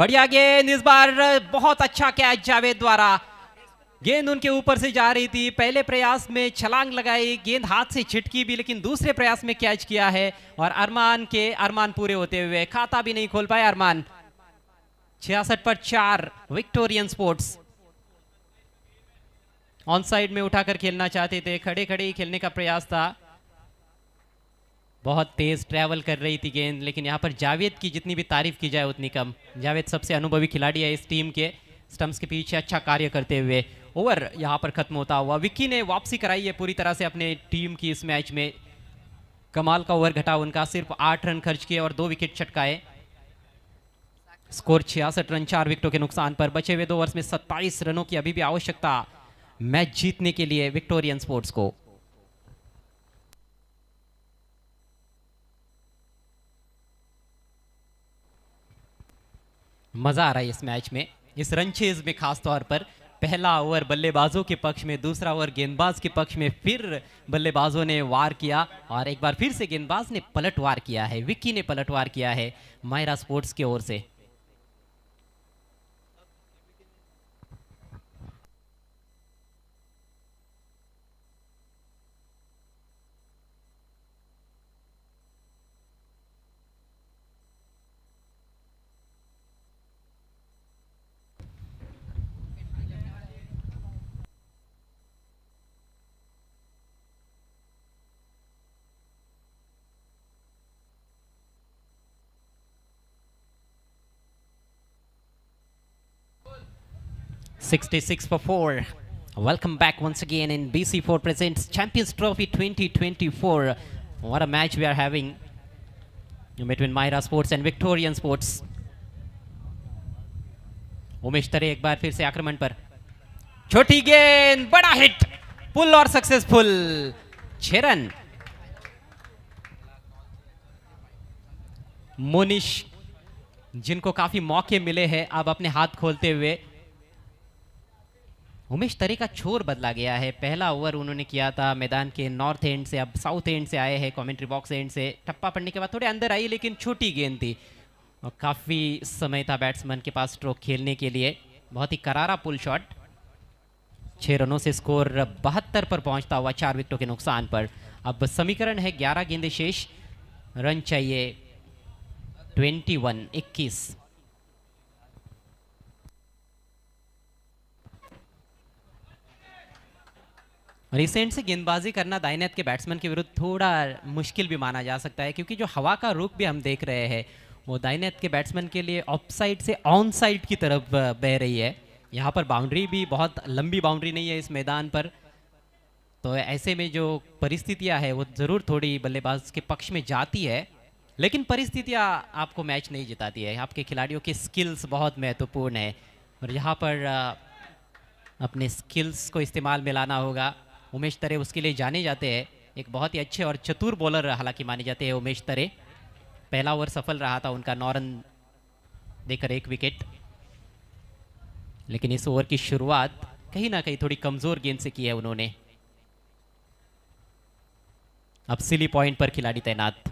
बढ़िया गेंद इस बार बहुत अच्छा कैच जावेद द्वारा गेंद उनके ऊपर से जा रही थी पहले प्रयास में छलांग लगाई गेंद हाथ से छिटकी भी लेकिन दूसरे प्रयास में कैच किया है और अरमान के अरमान पूरे होते हुए खाता भी नहीं खोल पाए अरमान छियासठ पर चार विक्टोरियन स्पोर्ट्स ऑन साइड में उठाकर खेलना चाहते थे खड़े खड़े ही खेलने का प्रयास था बहुत तेज ट्रैवल कर रही थी गेंद लेकिन यहाँ पर जावेद की जितनी भी तारीफ की जाए उतनी कम जावेद सबसे अनुभवी खिलाड़ी है इस टीम के स्टम्प्स के पीछे अच्छा कार्य करते हुए ओवर यहाँ पर खत्म होता हुआ विक्की ने वापसी कराई है पूरी तरह से अपने टीम की इस मैच में कमाल का ओवर घटा उनका सिर्फ आठ रन खर्च किए और दो विकेट छटकाए स्कोर छियासठ रन चार विकेटों के नुकसान पर बचे हुए दो ओवर में सत्ताईस रनों की अभी भी आवश्यकता मैच जीतने के लिए विक्टोरियन स्पोर्ट्स को मजा आ रहा है इस मैच में इस रनचेज में खासतौर पर पहला ओवर बल्लेबाजों के पक्ष में दूसरा ओवर गेंदबाज के पक्ष में फिर बल्लेबाजों ने वार किया और एक बार फिर से गेंदबाज ने पलटवार किया है विक्की ने पलटवार किया है मायरा स्पोर्ट्स की ओर से 66 for 4. Welcome back once again in BC4 Presents Champions Trophy 2024. What a match we are having between Myra Sports and Victorian Sports. Umesh Tare ek baar fir se akraman par. Choti gain, bada hit. Pull or successful. Chiran. Run Monish जिनको काफी मौके मिले हैं अब अपने हाथ खोलते हुए उमेश तरे का छोर बदला गया है पहला ओवर उन्होंने किया था मैदान के नॉर्थ एंड से अब साउथ एंड से आए हैं कमेंट्री बॉक्स एंड से टप्पा पड़ने के बाद थोड़े अंदर आई लेकिन छोटी गेंद थी और काफ़ी समय था बैट्समैन के पास स्ट्रोक खेलने के लिए बहुत ही करारा पुल शॉट छः रनों से स्कोर बहत्तर पर पहुंचता हुआ चार विकेटों के नुकसान पर अब समीकरण है ग्यारह गेंदे शेष रन चाहिए ट्वेंटी वन इक्कीस रिसेंट से गेंदबाजी करना दाइनेथ के बैट्समैन के विरुद्ध थोड़ा मुश्किल भी माना जा सकता है क्योंकि जो हवा का रुख भी हम देख रहे हैं वो दाइनेथ के बैट्समैन के लिए ऑफ साइड से ऑन साइड की तरफ बह रही है यहाँ पर बाउंड्री भी बहुत लंबी बाउंड्री नहीं है इस मैदान पर तो ऐसे में जो परिस्थितियाँ है वो ज़रूर थोड़ी बल्लेबाज के पक्ष में जाती है लेकिन परिस्थितियाँ आपको मैच नहीं जिताती है आपके खिलाड़ियों के स्किल्स बहुत महत्वपूर्ण है और यहाँ पर अपने स्किल्स को इस्तेमाल में लाना होगा उमेश तरे उसके लिए जाने जाते हैं एक बहुत ही अच्छे और चतुर बॉलर हालांकि माने जाते हैं उमेश तरे पहला ओवर सफल रहा था उनका नौ रन देकर एक विकेट लेकिन इस ओवर की शुरुआत कहीं ना कहीं थोड़ी कमजोर गेंद से की है उन्होंने अब सिली पॉइंट पर खिलाड़ी तैनात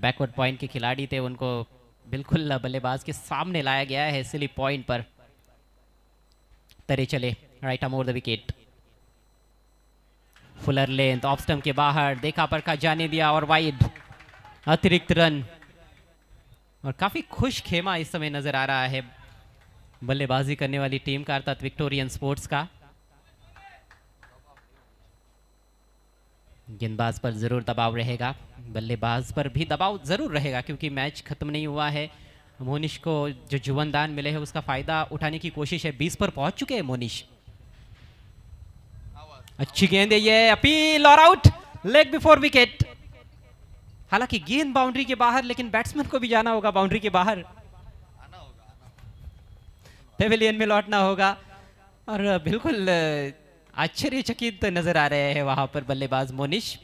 बैकवर्ड पॉइंट के खिलाड़ी थे उनको बिल्कुल बल्लेबाज के सामने लाया गया है सिली पॉइंट पर तरे चले right arm over the wicket fuller length off stump के बाहर देखा परखा जाने दिया और वाइड अतिरिक्त रन और काफी खुश खेमा इस समय नजर आ रहा है बल्लेबाजी करने वाली टीम का अर्थात विक्टोरियन स्पोर्ट्स का गेंदबाज पर जरूर दबाव रहेगा बल्लेबाज पर भी दबाव जरूर रहेगा क्योंकि मैच खत्म नहीं हुआ है मोनिश को जो जुवन दान मिले हैं उसका फायदा उठाने की कोशिश है बीस पर पहुंच चुके हैं मोनिश अच्छी गेंद है ये अपील और आउट लेग बिफोर विकेट हालांकि गेंद बाउंड्री के बाहर लेकिन बैट्समैन को भी जाना होगा बाउंड्री के बाहर पेविलियन में लौटना होगा और बिल्कुल आश्चर्यचकित नजर आ रहे हैं वहां पर बल्लेबाज मोनिश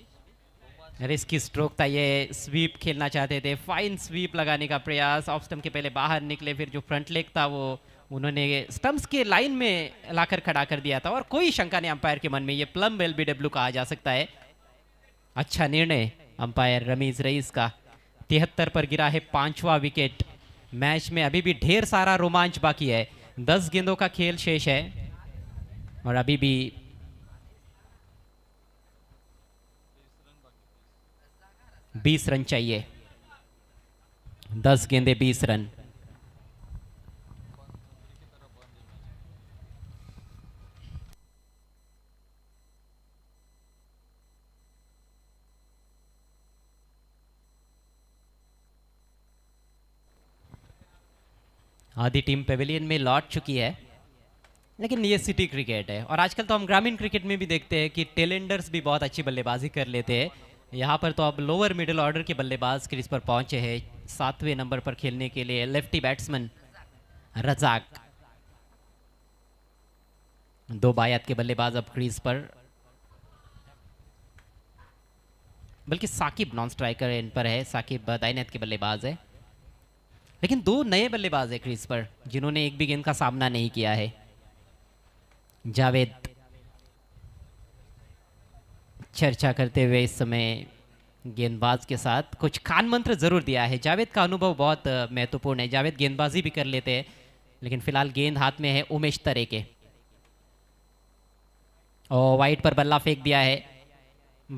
रिस्की स्ट्रोक था ये स्वीप खेलना चाहते थे फाइन स्वीप लगाने का प्रयास ऑफ स्टम्प के पहले बाहर निकले फिर जो फ्रंट लेग था वो उन्होंने स्टम्प्स के लाइन में लाकर खड़ा कर दिया था और कोई शंका नहीं अंपायर के मन में ये प्लम एल बी कहा जा सकता है अच्छा निर्णय अंपायर रमीज रईस का तिहत्तर पर गिरा है पांचवा विकेट मैच में अभी भी ढेर सारा रोमांच बाकी है दस गेंदों का खेल शेष है और अभी भी बीस रन चाहिए दस गेंदे बीस रन आधी टीम पेविलियन में लौट चुकी है लेकिन ये सिटी क्रिकेट है और आजकल तो हम ग्रामीण क्रिकेट में भी देखते हैं कि टेलेंडर्स भी बहुत अच्छी बल्लेबाजी कर लेते हैं यहाँ पर तो अब लोअर मिडिल ऑर्डर के बल्लेबाज क्रीज पर पहुंचे हैं सातवें नंबर पर खेलने के लिए लेफ्टी बैट्समैन रजाक दो बायात के बल्लेबाज अब क्रीज पर बल्कि साकिब नॉन स्ट्राइकर इन पर है साकिब दाइनत के बल्लेबाज है लेकिन दो नए बल्लेबाज है क्रीज पर जिन्होंने एक भी गेंद का सामना नहीं किया है जावेद चर्चा करते हुए इस समय गेंदबाज के साथ कुछ खान मंत्र ज़रूर दिया है जावेद का अनुभव बहुत महत्वपूर्ण है जावेद गेंदबाजी भी कर लेते हैं लेकिन फिलहाल गेंद हाथ में है उमेश तरे के और वाइट पर बल्ला फेंक दिया है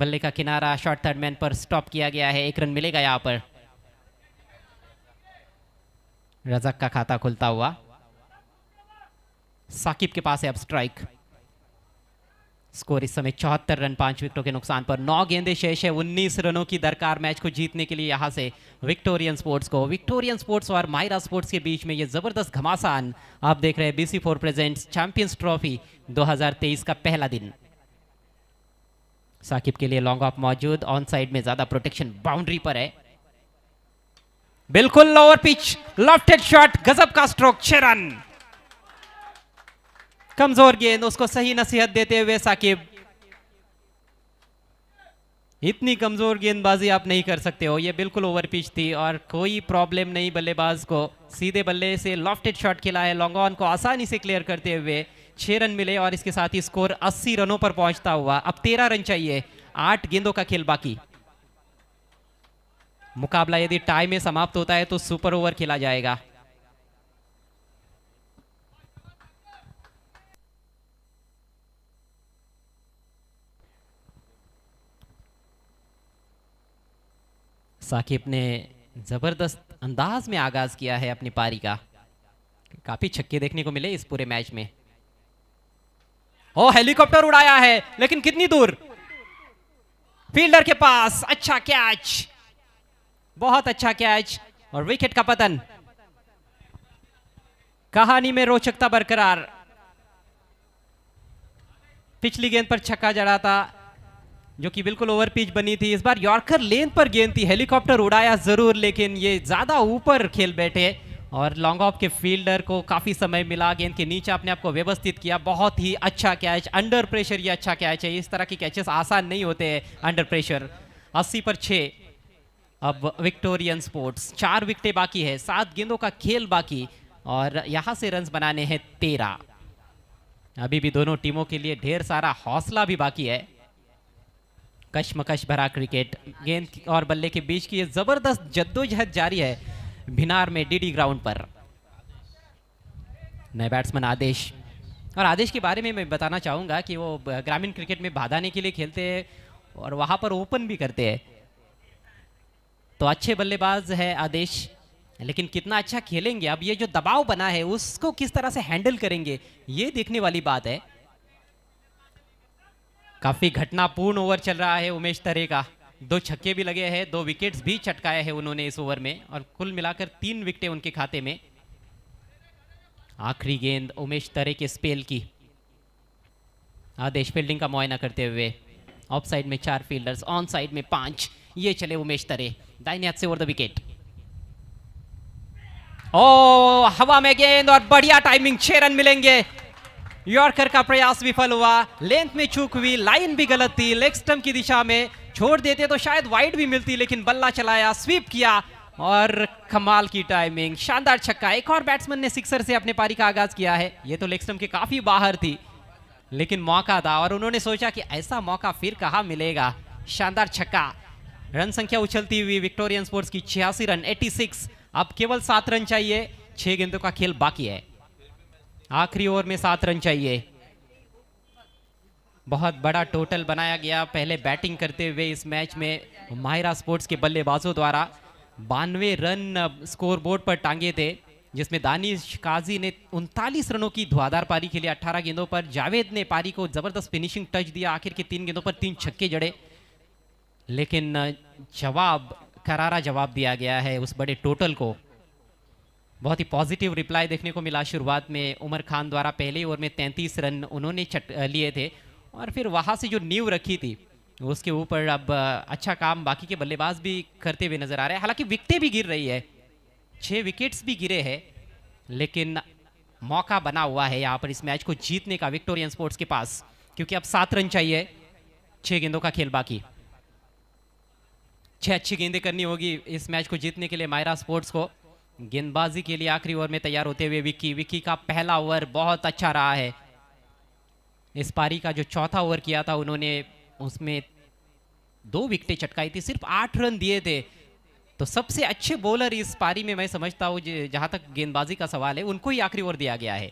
बल्ले का किनारा शॉर्ट थर्ड मैन पर स्टॉप किया गया है एक रन मिलेगा यहाँ पर रजक का खाता खुलता हुआ साकिब के पास है अब स्ट्राइक स्कोर इस समय चौहत्तर रन पांच विकेटों के नुकसान पर नौ गेंदे शेष है उन्नीस रनों की दरकार मैच को जीतने के लिए यहां से विक्टोरियन स्पोर्ट्स को विक्टोरियन स्पोर्ट्स और मायरा स्पोर्ट्स के बीच में ये जबरदस्त घमासान आप देख रहे हैं BC four present champions trophy 2023 का पहला दिन साकिब के लिए लॉन्ग ऑफ मौजूद ऑन साइड में ज्यादा प्रोटेक्शन बाउंड्री पर है बिल्कुल लोअर पिच हेड शॉट गजब का स्ट्रोक छह रन कमजोर गेंद उसको सही नसीहत देते हुए साकिब इतनी कमजोर गेंदबाजी आप नहीं कर सकते हो ये बिल्कुल ओवर पिच थी और कोई प्रॉब्लम नहीं बल्लेबाज को सीधे बल्ले से लॉफ्टेड शॉट खेला है लॉन्ग ऑन को आसानी से क्लियर करते हुए छह रन मिले और इसके साथ ही स्कोर 80 रनों पर पहुंचता हुआ अब तेरह रन चाहिए आठ गेंदों का खेल बाकी मुकाबला यदि टाई में समाप्त होता है तो सुपर ओवर खेला जाएगा साकिब ने जबरदस्त अंदाज में आगाज किया है अपनी पारी का काफी छक्के देखने को मिले इस पूरे मैच में ओ हेलीकॉप्टर उड़ाया है लेकिन कितनी दूर फील्डर के पास अच्छा कैच बहुत अच्छा कैच और विकेट का पतन कहानी में रोचकता बरकरार पिछली गेंद पर छक्का जड़ा था जो कि बिल्कुल ओवर पिच बनी थी इस बार यॉर्कर लेंथ पर गेंद थी हेलीकॉप्टर उड़ाया जरूर लेकिन ये ज्यादा ऊपर खेल बैठे और लॉन्ग ऑफ के फील्डर को काफ़ी समय मिला गेंद के नीचे अपने आप को व्यवस्थित किया बहुत ही अच्छा कैच अंडर प्रेशर ये अच्छा कैच है इस तरह के कैचेस आसान नहीं होते हैं अंडर प्रेशर अस्सी पर छः अब विक्टोरियन स्पोर्ट्स चार विकटें बाकी है सात गेंदों का खेल बाकी और यहां से रन बनाने हैं तेरह अभी भी दोनों टीमों के लिए ढेर सारा हौसला भी बाकी है कशमकश भरा क्रिकेट गेंद और बल्ले के बीच की जबरदस्त जद्दोजहद जारी है भिनार में डीडी ग्राउंड पर नए बैट्समैन आदेश और आदेश के बारे में मैं बताना चाहूंगा कि वो ग्रामीण क्रिकेट में भादाने के लिए खेलते हैं और वहां पर ओपन भी करते हैं तो अच्छे बल्लेबाज है आदेश लेकिन कितना अच्छा खेलेंगे अब ये जो दबाव बना है उसको किस तरह से हैंडल करेंगे ये देखने वाली बात है काफी घटनापूर्ण ओवर चल रहा है उमेश तरे का दो छक्के भी लगे हैं दो विकेट्स भी चटकाए हैं उन्होंने इस ओवर में और कुल मिलाकर तीन विकेटें उनके खाते में आखिरी गेंद उमेश तरे के स्पेल की आदेश फील्डिंग का मुआयना करते हुए ऑफ साइड में चार फील्डर्स ऑन साइड में पांच ये चले उमेश तरे दाहिने हाथ से ओवर द विकेट ओ हवा में गेंद और बढ़िया टाइमिंग छह रन मिलेंगे यॉर्कर का प्रयास विफल हुआ लेंथ में चूक हुई लाइन भी गलत थी लेग स्टम्प की दिशा में छोड़ देते तो शायद वाइड भी मिलती लेकिन बल्ला चलाया स्वीप किया और कमाल की टाइमिंग शानदार छक्का एक और बैट्समैन ने सिक्सर से अपने पारी का आगाज किया है ये तो लेग स्टम्प के काफी बाहर थी लेकिन मौका था और उन्होंने सोचा कि ऐसा मौका फिर कहा मिलेगा शानदार छक्का रन संख्या उछलती हुई विक्टोरियन स्पोर्ट्स की छियासी रन 86 अब केवल सात रन चाहिए छह गेंदों का खेल बाकी है आखिरी ओवर में सात रन चाहिए बहुत बड़ा टोटल बनाया गया पहले बैटिंग करते हुए इस मैच में माहिरा स्पोर्ट्स के बल्लेबाजों द्वारा बानवे रन स्कोरबोर्ड पर टांगे थे जिसमें दानिश काजी ने उनतालीस रनों की धुआधार पारी के लिए 18 गेंदों पर जावेद ने पारी को जबरदस्त फिनिशिंग टच दिया आखिर के तीन गेंदों पर तीन छक्के जड़े लेकिन जवाब करारा जवाब दिया गया है उस बड़े टोटल को बहुत ही पॉजिटिव रिप्लाई देखने को मिला शुरुआत में उमर खान द्वारा पहले ओवर में 33 रन उन्होंने चट लिए थे और फिर वहाँ से जो नींव रखी थी उसके ऊपर अब अच्छा काम बाकी के बल्लेबाज भी करते हुए नजर आ रहे हैं हालांकि विकटें भी गिर रही है छः विकेट्स भी गिरे हैं लेकिन मौका बना हुआ है यहाँ पर इस मैच को जीतने का विक्टोरियन स्पोर्ट्स के पास क्योंकि अब सात रन चाहिए छः गेंदों का खेल बाकी छह अच्छी गेंदें करनी होगी इस मैच को जीतने के लिए मायरा स्पोर्ट्स को गेंदबाजी के लिए आखिरी ओवर में तैयार होते हुए विक्की विक्की का पहला ओवर बहुत अच्छा रहा है इस पारी का जो चौथा ओवर किया था उन्होंने उसमें दो विकटें चटकाई थी सिर्फ आठ रन दिए थे तो सबसे अच्छे बॉलर इस पारी में मैं समझता हूँ जहाँ तक गेंदबाजी का सवाल है उनको ही आखिरी ओवर दिया गया है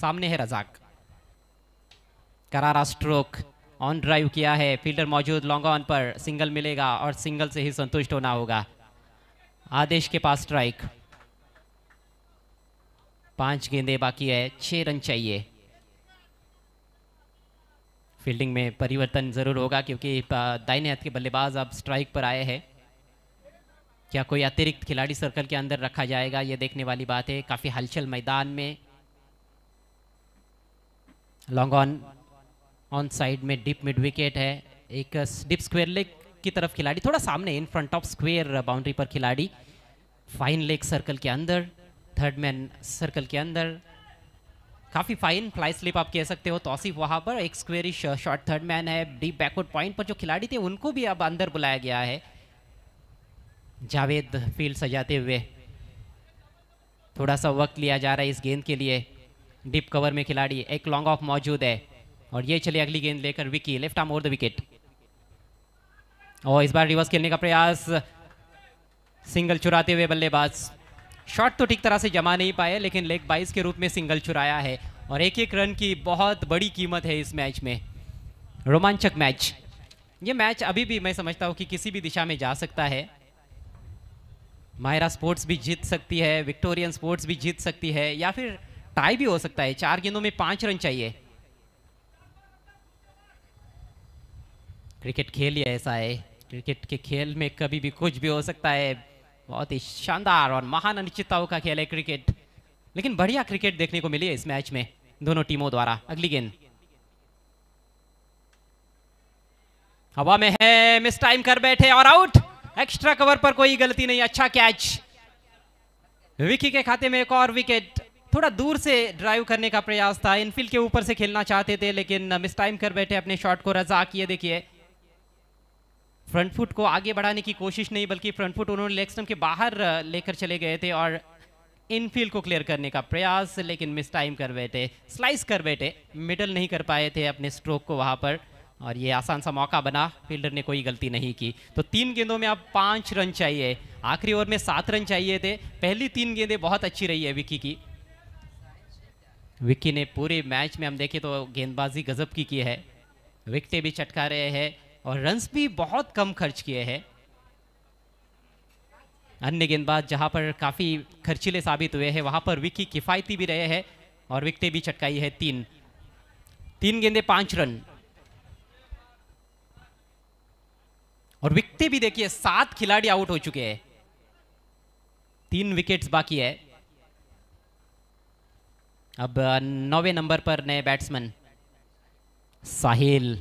सामने है रजाक करारा स्ट्रोक ऑन ड्राइव किया है फील्डर मौजूद लॉन्ग ऑन पर सिंगल मिलेगा और सिंगल से ही संतुष्ट होना होगा आदेश के पास स्ट्राइक पांच गेंदे बाकी है छह रन चाहिए फील्डिंग में परिवर्तन जरूर होगा क्योंकि दाइने हाथ के बल्लेबाज अब स्ट्राइक पर आए हैं क्या कोई अतिरिक्त खिलाड़ी सर्कल के अंदर रखा जाएगा यह देखने वाली बात है काफ़ी हलचल मैदान में लॉन्ग ऑन ऑन साइड में डिप मिड विकेट है एक डिप स्क्वेयर लेग की तरफ खिलाड़ी थोड़ा सामने in front of square boundary पर खिलाड़ी फाइन लेग सर्कल के अंदर थर्ड मैन सर्कल के अंदर काफ़ी फाइन फ्लाई स्लिप आप कह सकते हो तौसीफ तो वहाँ पर एक स्क्वेरिश शॉर्ट थर्ड मैन है डीप बैकवर्ड पॉइंट पर जो खिलाड़ी थे उनको भी अब अंदर बुलाया गया है जावेद फील्ड सजाते हुए थोड़ा सा वक्त लिया जा रहा है इस गेंद के लिए डीप कवर में खिलाड़ी एक लॉन्ग ऑफ मौजूद है और ये चले अगली गेंद लेकर Vicky left arm over the wicket और इस बार रिवर्स खेलने का प्रयास सिंगल चुराते हुए बल्लेबाज शॉट तो ठीक तरह से जमा नहीं पाए लेकिन लेग बाइस के रूप में सिंगल चुराया है और एक एक रन की बहुत बड़ी कीमत है इस मैच में रोमांचक मैच ये मैच अभी भी मैं समझता हूँ कि किसी भी दिशा में जा सकता है मायरा स्पोर्ट्स भी जीत सकती है विक्टोरियन स्पोर्ट्स भी जीत सकती है या फिर टाई भी हो सकता है चार गेंदों में पाँच रन चाहिए क्रिकेट खेल ही ऐसा है क्रिकेट के खेल में कभी भी कुछ भी हो सकता है बहुत ही शानदार और महान अनिश्चितताओं का खेल है क्रिकेट लेकिन बढ़िया क्रिकेट देखने को मिली है इस मैच में दोनों टीमों द्वारा अगली गेंद हवा में है मिस टाइम कर बैठे और आउट एक्स्ट्रा कवर पर कोई गलती नहीं अच्छा कैच विकी के खाते में एक और विकेट थोड़ा दूर से ड्राइव करने का प्रयास था इनफील्ड के ऊपर से खेलना चाहते थे लेकिन मिस टाइम कर बैठे अपने शॉट को रजा किए देखिए फ्रंट फुट को आगे बढ़ाने की कोशिश नहीं बल्कि फ्रंट फुट उन्होंने लेग स्टम्प के बाहर लेकर चले गए थे और इनफील्ड को क्लियर करने का प्रयास लेकिन मिस टाइम कर बैठे स्लाइस कर बैठे मिडल नहीं कर पाए थे अपने स्ट्रोक को वहाँ पर और ये आसान सा मौका बना फील्डर ने कोई गलती नहीं की तो तीन गेंदों में अब पाँच रन चाहिए आखिरी ओवर में सात रन चाहिए थे पहली तीन गेंदें बहुत अच्छी रही है विक्की की विक्की ने पूरे मैच में हम देखें तो गेंदबाजी गजब की की है विकटें भी चटका रहे हैं और रन्स भी बहुत कम खर्च किए हैं अन्य गेंदबाज जहां पर काफ़ी खर्चीले साबित हुए हैं वहां पर विकी किफ़ायती भी रहे हैं और विकटें भी चटकाई है तीन तीन गेंदे पांच रन और विकटें भी देखिए सात खिलाड़ी आउट हो चुके हैं तीन विकेट्स बाकी है अब नौवे नंबर पर नए बैट्समैन साहिल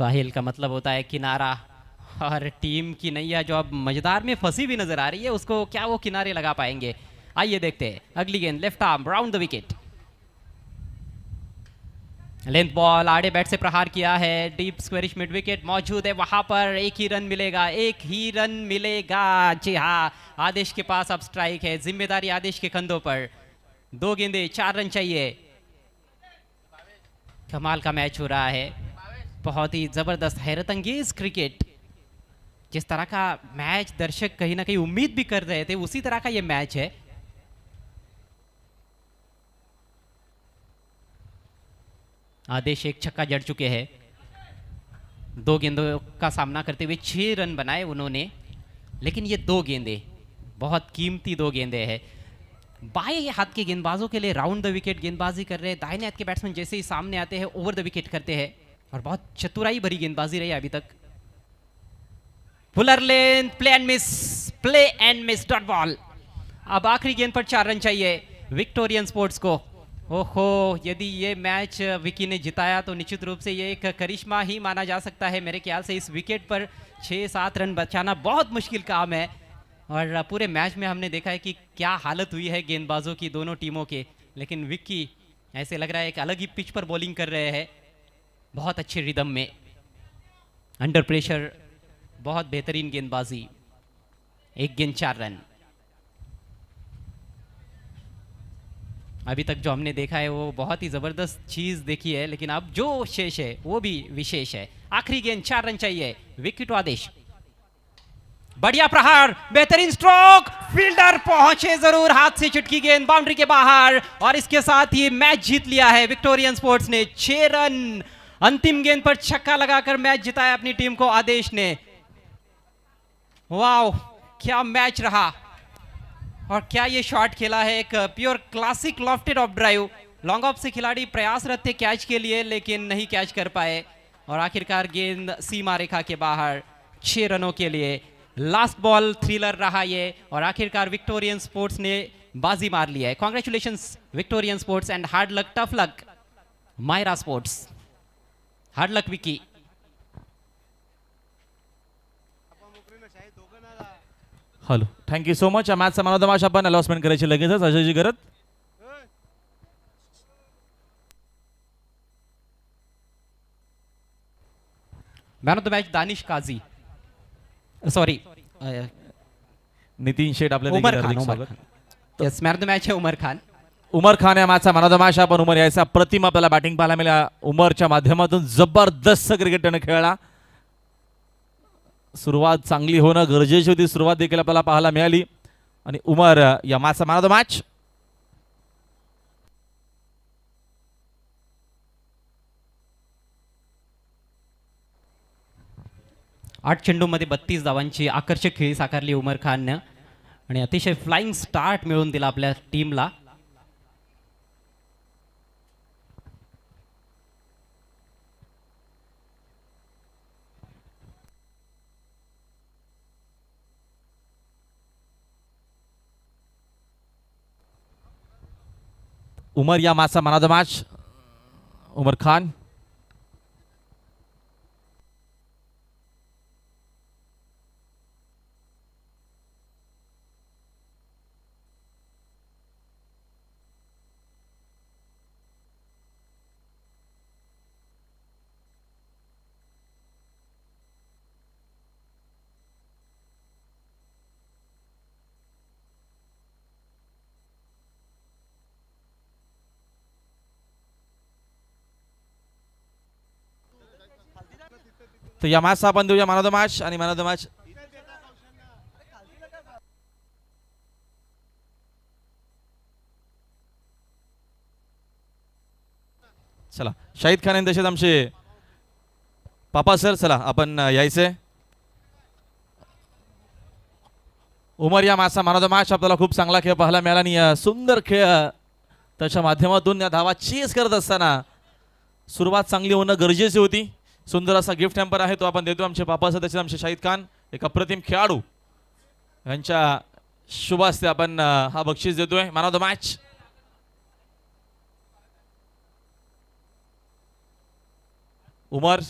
साहिल का मतलब होता है किनारा और टीम की नैया जो अब मजेदार में फंसी हुई नजर आ रही है उसको क्या वो किनारे लगा पाएंगे आइए देखते हैं अगली गेंद left arm round the wicket length ball आड़े बैट से प्रहार किया है डीप स्क्वेरिश मिड विकेट मौजूद है वहां पर एक ही रन मिलेगा एक ही रन मिलेगा जी हाँ आदेश के पास अब स्ट्राइक है जिम्मेदारी आदेश के कंधों पर दो गेंदे चार रन चाहिए कमाल का मैच हो रहा है बहुत ही ज़बरदस्त हैरत अंगेज़ क्रिकेट जिस तरह का मैच दर्शक कहीं ना कहीं उम्मीद भी कर रहे थे उसी तरह का ये मैच है आदेश एक छक्का जड़ चुके हैं दो गेंदों का सामना करते हुए छः रन बनाए उन्होंने लेकिन ये दो गेंदे बहुत कीमती दो गेंदे हैं बाएं हाथ के गेंदबाजों के लिए राउंड द विकेट गेंदबाजी कर रहे हैं दाहिने हाथ के बैट्समैन जैसे ही सामने आते हैं ओवर द विकेट करते हैं और बहुत चतुराई भरी गेंदबाजी रही अभी तक fuller length play and miss play and miss dot ball अब आखिरी गेंद पर चार रन चाहिए विक्टोरियन स्पोर्ट्स को ओहो यदि ये मैच विकी ने जिताया तो निश्चित रूप से ये एक करिश्मा ही माना जा सकता है मेरे ख्याल से इस विकेट पर छः सात रन बचाना बहुत मुश्किल काम है और पूरे मैच में हमने देखा है कि क्या हालत हुई है गेंदबाजों की दोनों टीमों के लेकिन विक्की ऐसे लग रहा है एक अलग ही पिच पर बॉलिंग कर रहे हैं बहुत अच्छे रिदम में अंडर प्रेशर बहुत बेहतरीन गेंदबाजी एक गेंद चार रन अभी तक जो हमने देखा है वो बहुत ही ज़बरदस्त चीज़ देखी है लेकिन अब जो शेष है वो भी विशेष है आखिरी गेंद चार रन चाहिए विकेट आदेश बढ़िया प्रहार बेहतरीन स्ट्रोक फील्डर पहुंचे जरूर हाथ से चुटकी गेंद बाउंड्री के बाहर और इसके साथ ही मैच जीत लिया है विक्टोरियन स्पोर्ट्स ने छह रन अंतिम गेंद पर छक्का लगाकर मैच जिताया अपनी टीम को आदेश ने वाओ क्या मैच रहा और क्या ये शॉट खेला है एक pure classic lofted off drive long off से खिलाड़ी प्रयासरत थे कैच के लिए लेकिन नहीं कैच कर पाए और आखिरकार गेंद सीमा रेखा के बाहर छह रनों के लिए लास्ट बॉल थ्रिलर रहा ये और आखिरकार विक्टोरियन स्पोर्ट्स ने बाजी मार लिया है congratulation Victorian sports and hard luck tough luck Myra sports hard luck Vicky hello thank you so much मॅचचा मला ऑफ आपण अलॉसमेंट करायची लगेचच अजयजी गरज man of the match Danish Kazi sorry Nitin Sheth आपल्या मॅन ऑफ द मॅच आहे उमर खान उमर खान या माझा मॅन ऑफ द मॅच आपण उमर यायचा प्रतिम आपल्याला बॅटिंग पाहायला मिळाला उमरच्या माध्यमातून जबरदस्त क्रिकेट खेळला सुरुवात चांगली होणं गरजेची होती सुरुवात देखील आपल्याला पाहायला मिळाली आणि उमर या माचा मॅन ऑफ द मॅच आठ चेंडूमध्ये बत्तीस धावांची आकर्षक खेळी साकारली उमर खाननं आणि अतिशय फ्लाइंग स्टार्ट मिळून दिला आपल्या टीमला उमर या मासा उमर खान तर या मॅच आपण देऊया मॅन ऑफ द मॅच आणि मॅन ऑफ द मॅच चला शाहिद खान आणि तसेच आमचे पापा सर चला आपण यायचे उमर या मॅचचा मॅन ऑफ द मॅच आपल्याला खूप चांगला खेळ पाहायला मिळाला आणि सुंदर खेळ त्याच्या माध्यमातून या धावा चेस करत असताना सुरुवात चांगली होणं गरजेची होती सुंदर असा गिफ्ट हॅम्पर आहे तो आपण देतो आमचे पापा सदस्य आमचे शाहिद खान एक अप्रतिम खेळाडू यांच्या शुभास आपण हा बक्षीस देतोय man of the match Umar